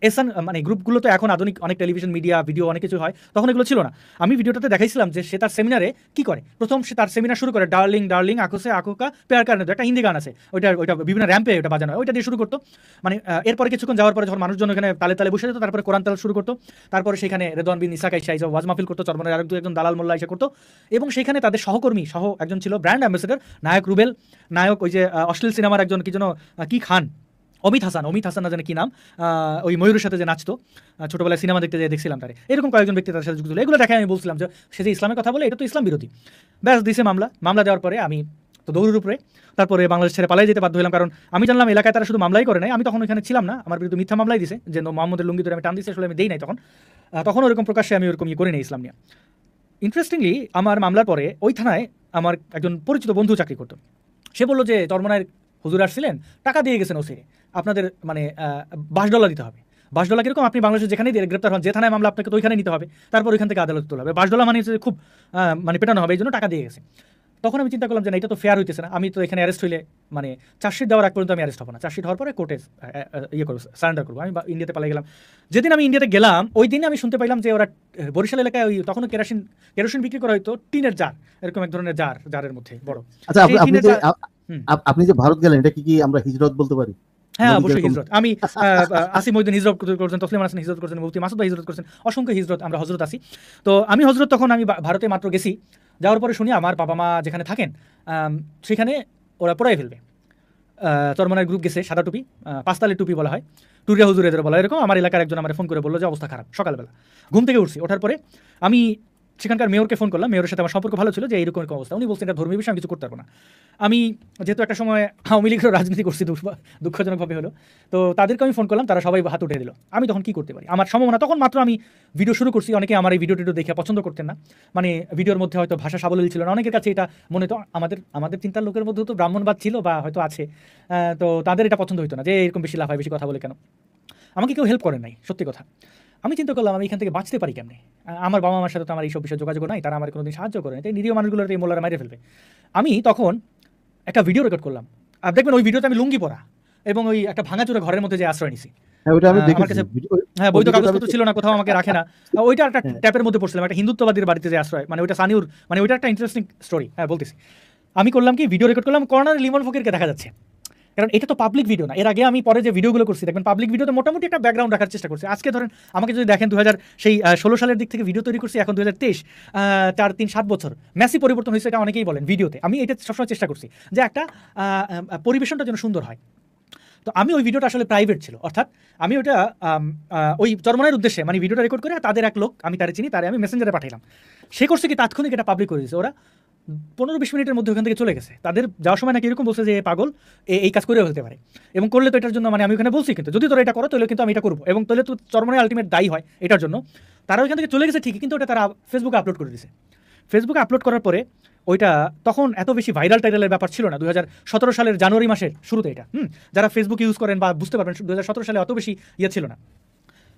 এসএন মানে গ্রুপগুলো তো এখন আধুনিক অনেক টেলিভিশন মিডিয়া ভিডিও অনেক কিছু হয় তখন এগুলো ছিল না আমি ভিডিওটাতে দেখাইছিলাম যে সে তার সেমিনারে কি করে প্রথম সে তার সেমিনার শুরু করে ডার্লিং ডার্লিং আকুসে আকুকা পেয়ার কারণে একটা হিন্দি গান আছে ওইটা ওইটা বিভিন্ন র্যাম্পে ওটা বাজানো হয় ওইটা দিয়ে শুরু করতো মানে এরপরে কিছুক্ষণ যাওয়ার পরে যখন মানুষজন এখানে তালে তালে বসে যেত তারপরে কোরআন তাল শুরু করতো তারপরে সেখানে রেদন বিন ইসাকাই ইসা ইসব ওয়াজ মাহফিল করতো চরমনের আরেক একজন দালাল মোল্লা এসে করতো এবং সেখানে তাদের সহকর্মী সহ একজন ছিল ব্র্যান্ড অ্যাম্বাসেডার নায়ক রুবেল নায়ক ওই যে অশ্লীল সিনেমার একজন কি যেন কি খান অমিত হাসান অমিত হাসান না জানে কি নাম ওই ময়ূরের সাথে যে নাচতো ছোটোবেলায় সিনেমা দেখতে যেয়ে দেখছিলাম তারে এরকম কয়েকজন ব্যক্তি তার সাথে যুক্ত এগুলো দেখে আমি বলছিলাম যে সে যে ইসলামের কথা বলে এটা তো ইসলাম বিরোধী ব্যাস দিছে মামলা মামলা দেওয়ার পরে আমি তো দৌড়ের উপরে তারপরে বাংলাদেশ ছেড়ে পালাই যেতে বাধ্য হলাম কারণ আমি জানলাম এলাকায় তারা শুধু মামলাই করে নাই আমি তখন ওখানে ছিলাম না আমার বিরুদ্ধে মিথ্যা মামলাই দিছে যে মোহাম্মদের লুঙ্গি ধরে আমি টান দিয়েছি আসলে আমি দেই নাই তখন তখন ওরকম প্রকাশ্যে আমি ওরকম ইয়ে করি নাই ইসলাম নিয়ে ইন্টারেস্টিংলি আমার মামলার পরে ওই থানায় আমার একজন পরিচিত বন্ধু চাকরি করতো সে বললো যে তর্মনায় হুজুর আসছিলেন টাকা দিয়ে গেছেন ওসিরে আপনাদের মানে বাস ডলার দিতে হবে বাস ডলার কিরকম আপনি বাংলাদেশে যেখানেই গ্রেপ্তার হন যে থানায় মামলা আপনাকে তো ওইখানে নিতে হবে তারপর ওইখান থেকে আদালত তোলা হবে বাস ডলার মানে খুব মানে পেটানো হবে এই জন্য টাকা দিয়ে গেছে তখন আমি চিন্তা করলাম যে না এটা তো ফেয়ার হইতেছে না আমি তো এখানে অ্যারেস্ট হইলে মানে চার্জশিট দেওয়ার আগ পর্যন্ত আমি অ্যারেস্ট হবো না চার্জশিট হওয়ার পরে কোর্টে ইয়ে করবো সারেন্ডার করবো আমি ইন্ডিয়াতে পালিয়ে গেলাম যেদিন আমি ইন্ডিয়াতে গেলাম ওই দিনে আমি শুনতে পাইলাম যে ওরা বরিশাল এলাকায় ওই তখনও কেরোসিন কেরোসিন বিক্রি করা হয়তো টিনের জার এরকম এক ধরনের জার জারের মধ্যে বড় আচ্ছা আপনি যে ভারত গেলেন এটা কি আমরা হিজরত বলতে পারি হ্যাঁ অবশ্যই হিজরত আমি আসিম উদ্দিন হিজরত করছেন তসলিম হাসান হিজরত করছেন মুফতি মাসুদ হিজরত করছেন অসংখ্য হিজরত আমরা হজরত আছি তো আমি হজরত তখন আমি ভারতে মাত্র গেছি যাওয়ার পরে শুনি আমার বাবা মা যেখানে থাকেন সেখানে ওরা পড়াই ফেলবে চরমনার গ্রুপ গেছে সাদা টুপি পাঁচতালের টুপি বলা হয় টুরিয়া হুজুর এদের বলা এরকম আমার এলাকার একজন আমার ফোন করে বললো যে অবস্থা খারাপ সকালবেলা ঘুম থেকে উঠছি ওঠার পরে আমি সেখানকার মেয়রকে ফোন করলাম মেয়রের সাথে আমার সম্পর্ক ভালো ছিল যে এইরকম এরকম অবস্থা উনি বলছেন এটা ধর্মীয় বিষয়ে আমি কিছু করতে পারবো না আমি যেহেতু একটা সময় আওয়ামী লীগের রাজনীতি করছি দুঃখজনকভাবে হলো তো তাদেরকে আমি ফোন করলাম তারা সবাই হাত উঠে দিল আমি তখন কি করতে পারি আমার সম্ভাবনা তখন মাত্র আমি ভিডিও শুরু করছি অনেকে আমার এই ভিডিও টিডিও দেখে পছন্দ করতেন না মানে ভিডিওর মধ্যে হয়তো ভাষা সাবলীল ছিল না অনেকের কাছে এটা মনে তো আমাদের আমাদের চিন্তার লোকের মধ্যে তো ব্রাহ্মণবাদ ছিল বা হয়তো আছে তো তাদের এটা পছন্দ হতো না যে এরকম বেশি লাফায় বেশি কথা বলে কেন আমাকে কেউ হেল্প করে নাই সত্যি কথা আমি চিন্তা করলাম আমি এখান থেকে বাঁচতে পারি কেমনি আমার বাবা মার সাথে তো আমার এইসব বিষয়ে যোগাযোগ নাই তারা আমার কোনোদিন সাহায্য করে তাই নিরীহ মানুষগুলোর এই মোল্লারা মেরে ফেলবে আমি তখন একটা ভিডিও রেকর্ড করলাম আর দেখবেন ওই ভিডিওতে আমি লুঙ্গি পরা এবং ওই একটা ভাঙাচোরা ঘরের মধ্যে যে আশ্রয় নিছি হ্যাঁ, হ্যাঁ বৈধ কাগজপত্র ছিল না কোথাও আমাকে রাখে না ওইটা একটা ট্যাপের মধ্যে পড়ছিলাম একটা হিন্দুত্ববাদীর বাড়িতে যে আশ্রয় মানে ওইটা সানিউর মানে ওইটা একটা ইন্টারেস্টিং স্টোরি হ্যাঁ বলতেছি আমি করলাম কি ভিডিও রেকর্ড করলাম কর্নার লিমন ফকিরকে দেখা যাচ্ছে কারণ এটা তো পাবলিক ভিডিও না এর আগে আমি পরে যে ভিডিওগুলো করছি দেখবেন পাবলিক ভিডিওতে মোটামুটি একটা ব্যাকগ্রাউন্ড রাখার চেষ্টা করছি আজকে ধরেন আমাকে যদি দেখেন দু সেই ষোলো সালের দিক থেকে ভিডিও তৈরি করছি এখন দু হাজার তেইশ চার তিন সাত বছর ম্যাসি পরিবর্তন হয়েছে এটা অনেকেই বলেন ভিডিওতে আমি এটা সবসময় চেষ্টা করছি যে একটা পরিবেশনটা যেন সুন্দর হয় তো আমি ওই ভিডিওটা আসলে প্রাইভেট ছিল অর্থাৎ আমি ওটা ওই চরমনের উদ্দেশ্যে মানে ভিডিওটা রেকর্ড করে তাদের এক লোক আমি তারা চিনি তারা আমি মেসেঞ্জারে পাঠাইলাম সে করছে কি তাৎক্ষণিক এটা পাবলিক করে দিয়েছে ওরা পনেরো বিশ মিনিটের মধ্যে ওখান থেকে চলে গেছে তাদের যাওয়ার সময় নাকি এরকম বলছে যে পাগল এই কাজ করে ফেলতে পারে এবং করলে তো এটার জন্য মানে আমি ওখানে বলছি কিন্তু যদি তোরা এটা করো তাহলে কিন্তু আমি এটা করবো এবং তাহলে তো চরমনে আলটিমেট দায়ী হয় এটার জন্য তারা ওইখান থেকে চলে গেছে ঠিকই কিন্তু ওটা তারা ফেসবুকে আপলোড করে দিয়েছে ফেসবুকে আপলোড করার পরে ওইটা তখন এত বেশি ভাইরাল টাইরালের ব্যাপার ছিল না দু সালের জানুয়ারি মাসের শুরুতে এটা হুম যারা ফেসবুক ইউজ করেন বা বুঝতে পারবেন দু সালে অত বেশি ইয়ে ছিল না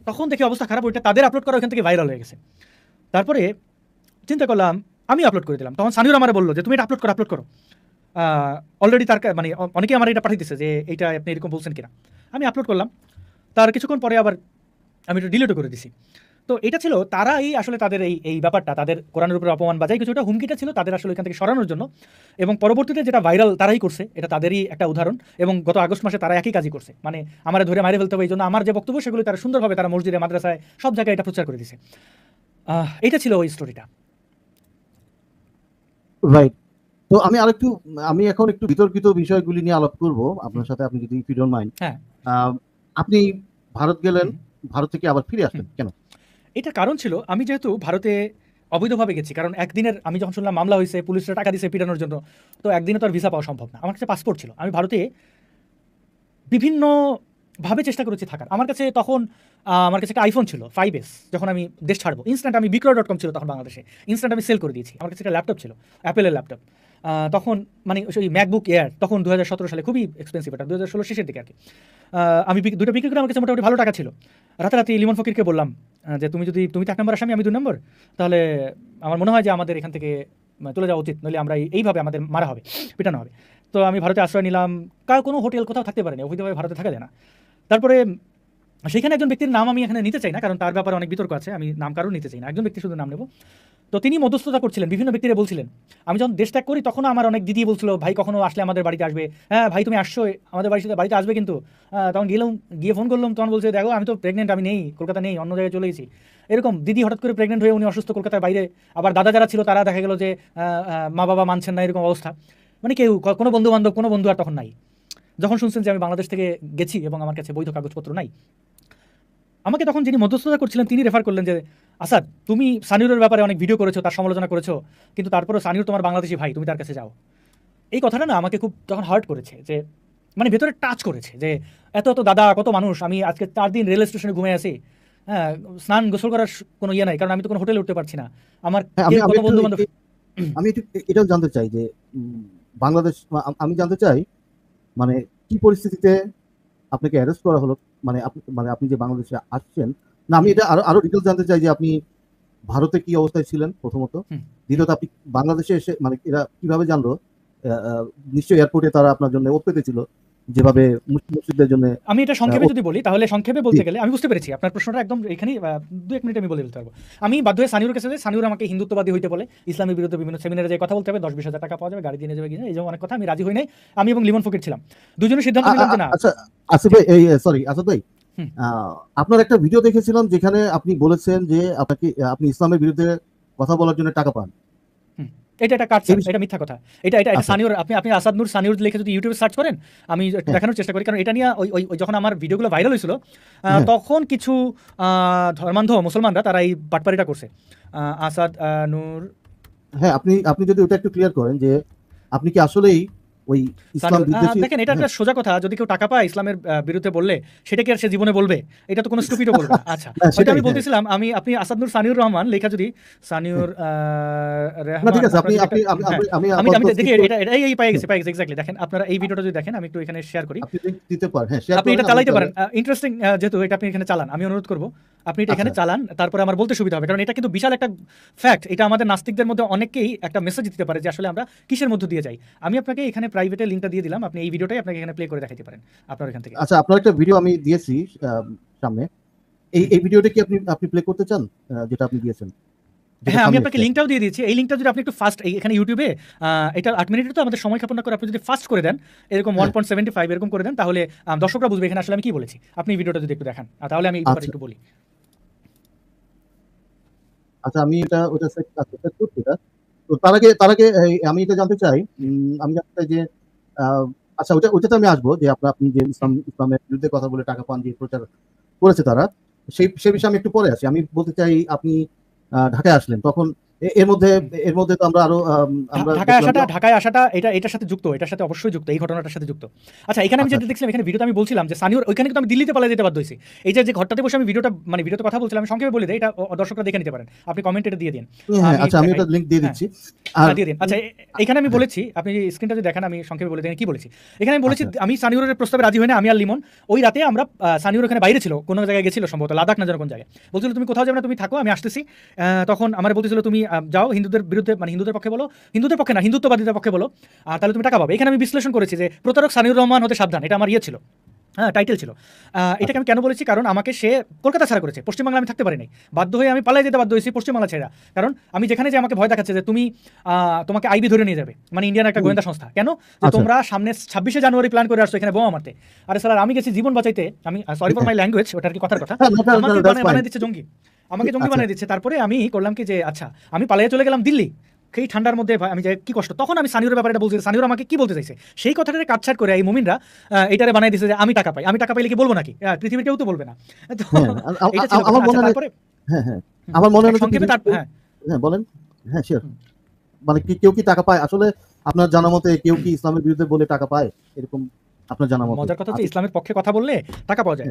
তখন দেখি অবস্থা খারাপ ওইটা তাদের আপলোড করা ওখান থেকে ভাইরাল হয়ে গেছে তারপরে চিন্তা করলাম আমি আপলোড করে দিলাম তখন সানিউর আমার বললো যে তুমি এটা আপলোড করো আপলোড করো অলরেডি তার মানে অনেকে আমার এটা পাঠিয়ে দিচ্ছে যে এইটা আপনি এরকম বলছেন কিনা আমি আপলোড করলাম তার কিছুক্ষণ পরে আবার আমি এটা ডিলিটও করে দিছি তো এটা ছিল তারা এই আসলে তাদের এই এই ব্যাপারটা তাদের কোরআনের উপরে অপমান বা যাই কিছুটা হুমকিটা ছিল তাদের আসলে এখান থেকে সরানোর জন্য এবং পরবর্তীতে যেটা ভাইরাল তারাই করছে এটা তাদেরই একটা উদাহরণ এবং গত আগস্ট মাসে তারা একই কাজই করছে মানে আমার ধরে মারে ফেলতে হবে এই জন্য আমার যে বক্তব্য সেগুলো তারা সুন্দরভাবে তারা মসজিদে মাদ্রাসায় সব জায়গায় এটা প্রচার করে দিছে এটা ছিল ওই স্টোরিটা রাইট তো আমি আরেকটু আমি এখন একটু বিতর্কিত বিষয়গুলি নিয়ে আলাপ করব আপনার সাথে আপনি যদি ইফ ডোন্ট মাইন্ড আপনি ভারত গেলেন ভারত থেকে আবার ফিরে আসলেন কেন এটা কারণ ছিল আমি যেহেতু ভারতে অবৈধভাবে গেছি কারণ একদিনের আমি যখন শুনলাম মামলা হয়েছে পুলিশরা টাকা দিয়েছে পিটানোর জন্য তো একদিনে তো আর ভিসা পাওয়া সম্ভব না আমার কাছে পাসপোর্ট ছিল আমি ভারতে বিভিন্ন ভাবে চেষ্টা করেছি থাকার আমার কাছে তখন আমার কাছে একটা আইফোন ছিল ফাইভ এস যখন আমি দেশ ছাড়বো ইনস্ট্যান্ট আমি বিক্রয় ডট কম ছিল তখন বাংলাদেশে ইনস্ট্যান্ট আমি সেল করে দিয়েছি আমার কাছে একটা ল্যাপটপ ছিল অ্যাপেলের ল্যাপটপ তখন মানে ওই ম্যাকবুক এয়ার তখন দু হাজার সতেরো সালে খুবই এক্সপেন্সিভ এটা দু হাজার ষোলো শেষের দিকে আর কি আমি দুটো বিক্রি করে আমার কাছে মোটামুটি ভালো টাকা ছিল রাতারাতি লিমন ফকিরকে বললাম যে তুমি যদি তুমি তো এক নম্বর আসামি আমি দু নম্বর তাহলে আমার মনে হয় যে আমাদের এখান থেকে মানে চলে যাওয়া উচিত নইলে আমরা এইভাবে আমাদের মারা হবে পিটানো হবে তো আমি ভারতে আশ্রয় নিলাম কার কোনো হোটেল কোথাও থাকতে পারেনি অবৈধভাবে ভারতে থাকা যায় না তারপরে সেখানে একজন ব্যক্তির নাম আমি এখানে নিতে চাই না কারণ তার ব্যাপারে অনেক বিতর্ক আছে আমি নাম কারো নিতে চাই না একজন ব্যক্তি শুধু নাম নেব তো তিনি মধ্যস্থতা করছিলেন বিভিন্ন ব্যক্তিরা বলছিলেন আমি যখন দেশ ত্যাগ করি তখনও আমার অনেক দিদি বলছিল ভাই কখনো আসলে আমাদের বাড়িতে আসবে হ্যাঁ ভাই তুমি আসছো আমাদের বাড়িতে বাড়িতে আসবে কিন্তু তখন গেলাম গিয়ে ফোন করলাম তখন বলছে দেখো আমি তো প্রেগনেন্ট আমি নেই কলকাতা নেই অন্য জায়গায় চলে গেছি এরকম দিদি হঠাৎ করে প্রেগনেন্ট হয়ে উনি অসুস্থ কলকাতার বাইরে আবার দাদা যারা ছিল তারা দেখা গেল যে মা বাবা মানছেন না এরকম অবস্থা মানে কেউ কোনো বন্ধু বান্ধব কোনো বন্ধু আর তখন নাই যখন শুনছেন যে আমি বাংলাদেশ থেকে গেছি এবং আমার কাছে বৈধ কাগজপত্র নাই আমাকে তখন যিনি মধ্যস্থতা করছিলেন তিনি রেফার করলেন যে আসাদ তুমি সানিউরের ব্যাপারে অনেক ভিডিও করেছো তার সমালোচনা করেছো কিন্তু তারপরে সানিউর তোমার বাংলাদেশি ভাই তুমি তার কাছে যাও এই কথাটা না আমাকে খুব তখন হার্ট করেছে যে মানে ভেতরে টাচ করেছে যে এত এত দাদা কত মানুষ আমি আজকে চার দিন রেল স্টেশনে ঘুমে আসি হ্যাঁ স্নান গোসল করার কোনো ইয়ে নাই কারণ আমি তো কোনো হোটেলে উঠতে পারছি না আমার বন্ধু হ্যাঁ, বান্ধব আমি এটা জানতে চাই যে বাংলাদেশ আমি জানতে চাই মানে কি পরিস্থিতিতে আপনাকে অ্যারেস্ট করা হলো মানে মানে আপনি যে বাংলাদেশে আসছেন না আমি এটা আরো আরো ডিটেলস জানতে চাই যে আপনি ভারতে কি অবস্থায় ছিলেন প্রথমত দ্বিতীয়ত আপনি বাংলাদেশে এসে মানে এরা কিভাবে জানলো নিশ্চয়ই এয়ারপোর্টে তারা আপনার জন্য ওপ পেতেছিল যেভাবে মুসলিমদের জন্য আমি এটা সংক্ষেপে যদি বলি তাহলে সংক্ষেপে বলতে গেলে আমি বুঝতে পেরেছি আপনার প্রশ্নটা একদম এখানে দু এক মিনিট আমি বলে দিতে পারবো আমি বাধ্য হয়ে সানিউর কাছে সানিউর আমাকে হিন্দুত্ববাদী হইতে বলে ইসলামের বিরুদ্ধে বিভিন্ন সেমিনারে যে কথা বলতে হবে দশ বিশ হাজার টাকা পাওয়া যাবে গাড়ি দিয়ে যাবে কিনা এই অনেক কথা আমি রাজি হই নাই আমি এবং লিমন ফকির ছিলাম দুজনের সিদ্ধান্ত নিলাম না আচ্ছা আসিফ ভাই এই সরি আসিফ ভাই আপনার একটা ভিডিও দেখেছিলাম যেখানে আপনি বলেছেন যে আপনাকে আপনি ইসলামের বিরুদ্ধে কথা বলার জন্য টাকা পান এটা একটা কাটছে এটা মিথ্যা কথা এটা এটা আচ্ছা। সানিউর আপনি আপনি আসাদ নূর সানিউর লিখে যদি ইউটিউবে সার্চ করেন আমি দেখানোর চেষ্টা করি কারণ এটা নিয়ে ওই ওই যখন আমার ভিডিওগুলো ভাইরাল হয়েছিল হ্যাঁ। তখন কিছু ধর্মান্ধ মুসলমানরা তারা এই বাটপারিটা করছে আসাদ নূর হ্যাঁ আপনি আপনি যদি ওটা একটু ক্লিয়ার করেন যে আপনি কি আসলেই ওই ইসলাম বিদ্বেষী দেখেন এটা একটা হ্যাঁ। সোজা কথা যদি কেউ টাকা পায় ইসলামের বিরুদ্ধে বললে সেটা কি আর সে জীবনে বলবে এটা তো কোনো স্টুপিডও বলবে আচ্ছা সেটা আমি হ্যাঁ। বলতেছিলাম আমি আপনি আসাদুর সানিউর রহমান লেখা যদি সানিউর হ্যাঁ। রহমান ঠিক আছে আপনি আপনি আমি আমি দেখি এটা এই এই পাই গেছে পাই গেছে এক্স্যাক্টলি দেখেন আপনারা এই ভিডিওটা যদি দেখেন আমি একটু এখানে শেয়ার করি আপনি দিতে পারেন হ্যাঁ শেয়ার আপনি এটা চালাইতে পারেন ইন্টারেস্টিং যেহেতু এটা আপনি এখানে চালান আমি অনুরোধ করব আপনি এটা এখানে আচ্ছা। চালান তারপরে আমার বলতে সুবিধা হবে কারণ এটা কিন্তু বিশাল একটা ফ্যাক্ট এটা আমাদের নাস্তিকদের মধ্যে অনেকেই একটা মেসেজ দিতে পারে যে আসলে আমরা কিসের মধ্যে দিয়ে যাই আমি আপনাকে এখানে প্রাইভেটে লিঙ্কটা দিয়ে দিলাম আপনি এই ভিডিওটাই আপনাকে এখানে প্লে করে দেখাতে পারেন আপনার এখান থেকে আচ্ছা আপনার একটা ভিডিও আমি দিয়েছি সামনে এই এই ভিডিওটা কি আপনি আপনি প্লে করতে চান যেটা আপনি দিয়েছেন হ্যাঁ আমি আপনাকে লিঙ্কটাও দিয়ে দিয়েছি এই লিঙ্কটা যদি আপনি একটু ফাস্ট এখানে ইউটিউবে এটা আট মিনিটের তো আমাদের সময় ক্ষেপণ করে আপনি যদি ফাস্ট করে দেন এরকম ওয়ান পয়েন্ট সেভেন্টি ফাইভ এরকম করে দেন তাহলে দর্শকরা বুঝবে এখানে আসলে আমি কি বলেছি আপনি ভিডিওটা যদি একটু দেখান তাহলে আমি আচ্ছা। একটু বলি আচ্ছা আমি এটা ওটা সেট আচ্ছা, করতে তো তার আগে তার আগে আমি এটা জানতে চাই আমি জানতে চাই যে আচ্ছা ওটা ওটাতে আমি আসবো যে আপনার আপনি যে ইসলাম ইসলামের বিরুদ্ধে কথা বলে টাকা পান দিয়ে প্রচার করেছে তারা সেই সে বিষয়ে আমি একটু পরে আছি আমি বলতে চাই আপনি ঢাকায় আসলেন তখন এর মধ্যে এর মধ্যে তো আমরা আরো ঢাকায় আসাটা ঢাকায় আসাটা এটা এটার সাথে যুক্ত এটার সাথে অবশ্যই যুক্ত এই ঘটনাটার সাথে যুক্ত আচ্ছা এখানে আমি আচ্ছা, যেটা আচ্ছা। দেখছিলাম এখানে ভিডিওতে আমি বলছিলাম যে সানিওর ওইখানে কিন্তু আমি দিল্লিতে যেতে বাধ্য হয়েছি এই যে ঘটনাতে বসে আমি ভিডিওটা মানে ভিডিওতে কথা বলছিলাম আমি সংক্ষেপে বলে দিই এটা দর্শকরা দেখে নিতে পারেন আপনি কমেন্ট এটা দিয়ে দিন হ্যাঁ, আচ্ছা আমি এটা লিংক দিয়ে হ্যাঁ। দিচ্ছি হ্যাঁ, দিয়ে দিন আচ্ছা এখানে আমি বলেছি আপনি স্ক্রিনটা যদি দেখেন আমি সংক্ষেপে বলে দিন কি বলেছি এখানে আমি বলেছি আচ্ছা। আমি সানিওরের প্রস্তাবে রাজি হই না আমি আর লিমন ওই রাতে আমরা সানিওর ওখানে বাইরে ছিল কোনো জায়গায় গেছিল সম্ভবত লাদাখ না যেন কোন জায়গায় বলছিল তুমি কোথাও যাবে না তুমি থাকো আমি আসতেছি তখন আমার বলতেছিল তুমি যাও হিন্দুদের বিরুদ্ধে মানে হিন্দুদের পক্ষে বলো হিন্দুদের পক্ষে না হিন্দুত্ববাদীদের পক্ষে বলো আর তাহলে তুমি টাকা পাবে এখানে আমি বিশ্লেষণ করেছি যে প্রতারক সানিউর রহমান হতে সাবধান এটা আমার ইয়ে ছিল হ্যাঁ টাইটেল ছিল এটাকে আমি কেন বলেছি কারণ আমাকে সে কলকাতা ছাড়া করেছে পশ্চিমবাংলা আমি থাকতে পারি নাই বাধ্য হয়ে আমি পালাই যেতে বাধ্য হয়েছি পশ্চিমবাংলা ছেড়া কারণ আমি যেখানে যে আমাকে ভয় দেখাচ্ছে যে তুমি তোমাকে আইবি ধরে নিয়ে যাবে মানে ইন্ডিয়ান একটা গোয়েন্দা সংস্থা কেন আচ্ছা। তোমরা সামনে ছাব্বিশে জানুয়ারি প্ল্যান করে আসছো এখানে বোমা মারতে আরে স্যার আমি গেছি জীবন বাঁচাইতে আমি সরি ফর মাই ল্যাঙ্গুয়েজ ওটা কি কথার কথা হ্যাঁ, জঙ্গি আমাকে জঙ্গি আচ্ছা। বানিয়ে দিচ্ছে তারপরে আমি করলাম কি যে আচ্ছা আমি পালিয়ে চলে গেলাম দিল্লি সেই ঠান্ডার মধ্যে আমি যাই কি কষ্ট তখন আমি সানিউর ব্যাপারে বলছি সানিউর আমাকে কি বলতে চাইছে সেই কথাটা কাটছাট করে এই মুমিনরা এটারে বানিয়ে দিচ্ছে যে আমি টাকা পাই আমি টাকা পাইলে কি বলবো নাকি পৃথিবীর কেউ তো বলবে না আমার মনে হয় সংক্ষেপে হ্যাঁ।, হ্যাঁ বলেন হ্যাঁ শিওর মানে কি কেউ কি টাকা পায় আসলে আপনার জানা মতে কেউ কি ইসলামের বিরুদ্ধে বলে টাকা পায় এরকম আপনার জানা মতো মজার কথা হচ্ছে আচ্ছা। ইসলামের পক্ষে কথা বললে টাকা পাওয়া যায়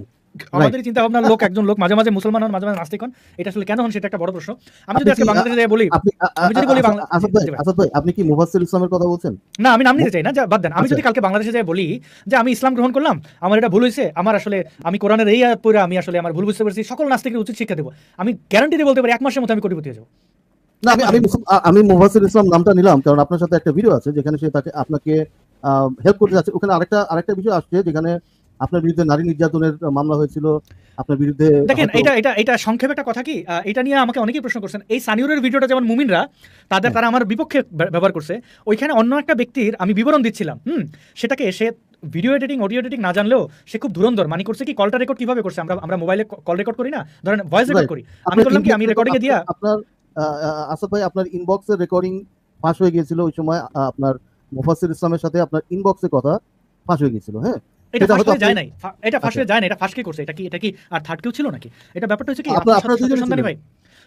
আমাদের চিন্তা ভাবনার লোক একজন লোক মাঝে মাঝে মুসলমান হন মাঝে মাঝে নাস্তিক হন এটা আসলে কেন হন সেটা একটা বড় প্রশ্ন আমি যদি আজকে বাংলাদেশে যাই বলি আমি যদি বলি আসাদ ভাই আসাদ ভাই আপনি কি মুফাসসিল ইসলামের কথা বলছেন না আমি নাম নিতে চাই না যা বাদ দেন আমি আচ্ছা। যদি কালকে বাংলাদেশে যাই বলি যে আমি ইসলাম গ্রহণ করলাম আমার এটা ভুল হইছে আমার আসলে আমি কোরআনের এই আয়াত পড়ে আমি আসলে আমার ভুল বুঝতে পেরেছি সকল নাস্তিকের উচিত শিক্ষা দেব আমি গ্যারান্টি দিয়ে বলতে পারি এক মাসের মধ্যে আমি কোটিপতি হয়ে যাব না আমি আমি আমি মুফাসসিল ইসলাম নামটা নিলাম কারণ আপনার সাথে একটা ভিডিও আছে যেখানে সে তাকে আপনাকে হেল্প করতে যাচ্ছে ওখানে আরেকটা আরেকটা বিষয় আসছে যেখানে আপনার বিরুদ্ধে নারী নির্যাতনের মামলা হয়েছিল আপনার বিরুদ্ধে দেখেন এটা এটা এটা সংক্ষেপে একটা কথা কি এটা নিয়ে আমাকে অনেকেই প্রশ্ন করছেন এই সানিউরের ভিডিওটা যেমন মুমিনরা তাদের হ্যাঁ। তারা আমার বিপক্ষে ব্যবহার করছে ওইখানে অন্য একটা ব্যক্তির আমি বিবরণ দিচ্ছিলাম হুম সেটাকে এসে ভিডিও এডিটিং অডিও এডিটিং না জানলেও সে খুব ধুরন্ধর মানে করছে কি কলটা রেকর্ড কিভাবে করছে আমরা আমরা মোবাইলে কল রেকর্ড করি না ধরেন ভয়েস রেকর্ড করি আমি বললাম কি আমি রেকর্ডিং এ দিয়া আপনার আসাদ ভাই আপনার ইনবক্সের রেকর্ডিং ফাঁস হয়ে গিয়েছিল ওই সময় আপনার মোফাসির ইসলামের সাথে আপনার ইনবক্সে কথা ফাঁস হয়ে গিয়েছিল হ্যাঁ এটা ফাঁসলে যায় নাই এটা ফাঁসলে যায় না এটা ফাঁসকে করছে এটা কি এটা কি আর থার্ড কেউ ছিল নাকি এটা ব্যাপারটা হচ্ছে কি আপনার সন্ধানী ভাই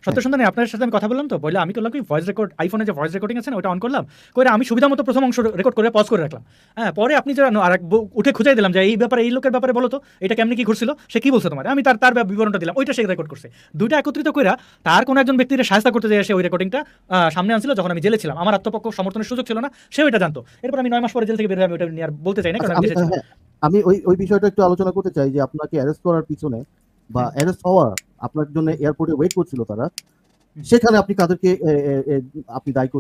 সত্য হ্যাঁ। সন্ধানে আপনার সাথে আমি কথা বললাম তো বলে আমি করলাম কি ভয়েস রেকর্ড আইফোনে যে ভয়েস রেকর্ডিং আছে না ওটা অন করলাম করে আমি সুবিধা মতো প্রথম অংশ রেকর্ড করে পজ করে রাখলাম হ্যাঁ পরে আপনি যারা আর উঠে খুঁজাই দিলাম যে এই ব্যাপারে এই লোকের ব্যাপারে বলো তো এটা কেমনি কি ঘুরছিল সে কি বলছে তোমার আমি তার তার বিবরণটা দিলাম ওইটা সে রেকর্ড করছে দুইটা একত্রিত করে তার কোনো একজন ব্যক্তির সাহায্য করতে যায় সে ওই রেকর্ডিংটা সামনে আনছিল যখন আমি জেলে ছিলাম আমার আত্মপক্ষ সমর্থনের সুযোগ ছিল না সে ওইটা জানতো এরপর আমি নয় মাস পরে জেল থেকে বের হয়ে আমি ওটা নিয়ে আর বলতে চাই না আচ্ছা, হ্যাঁ, আমি ওই ওই বিষয়টা একটু আলোচনা করতে চাই যে আপনাকে অ্যারেস্ট করার পিছনে বা অ্যারেস্ট হওয়া আপনার জন্য এয়ারপোর্টে ওয়েট করছিল তারা সেখানে আপনি তাদেরকে আপনি দায়ী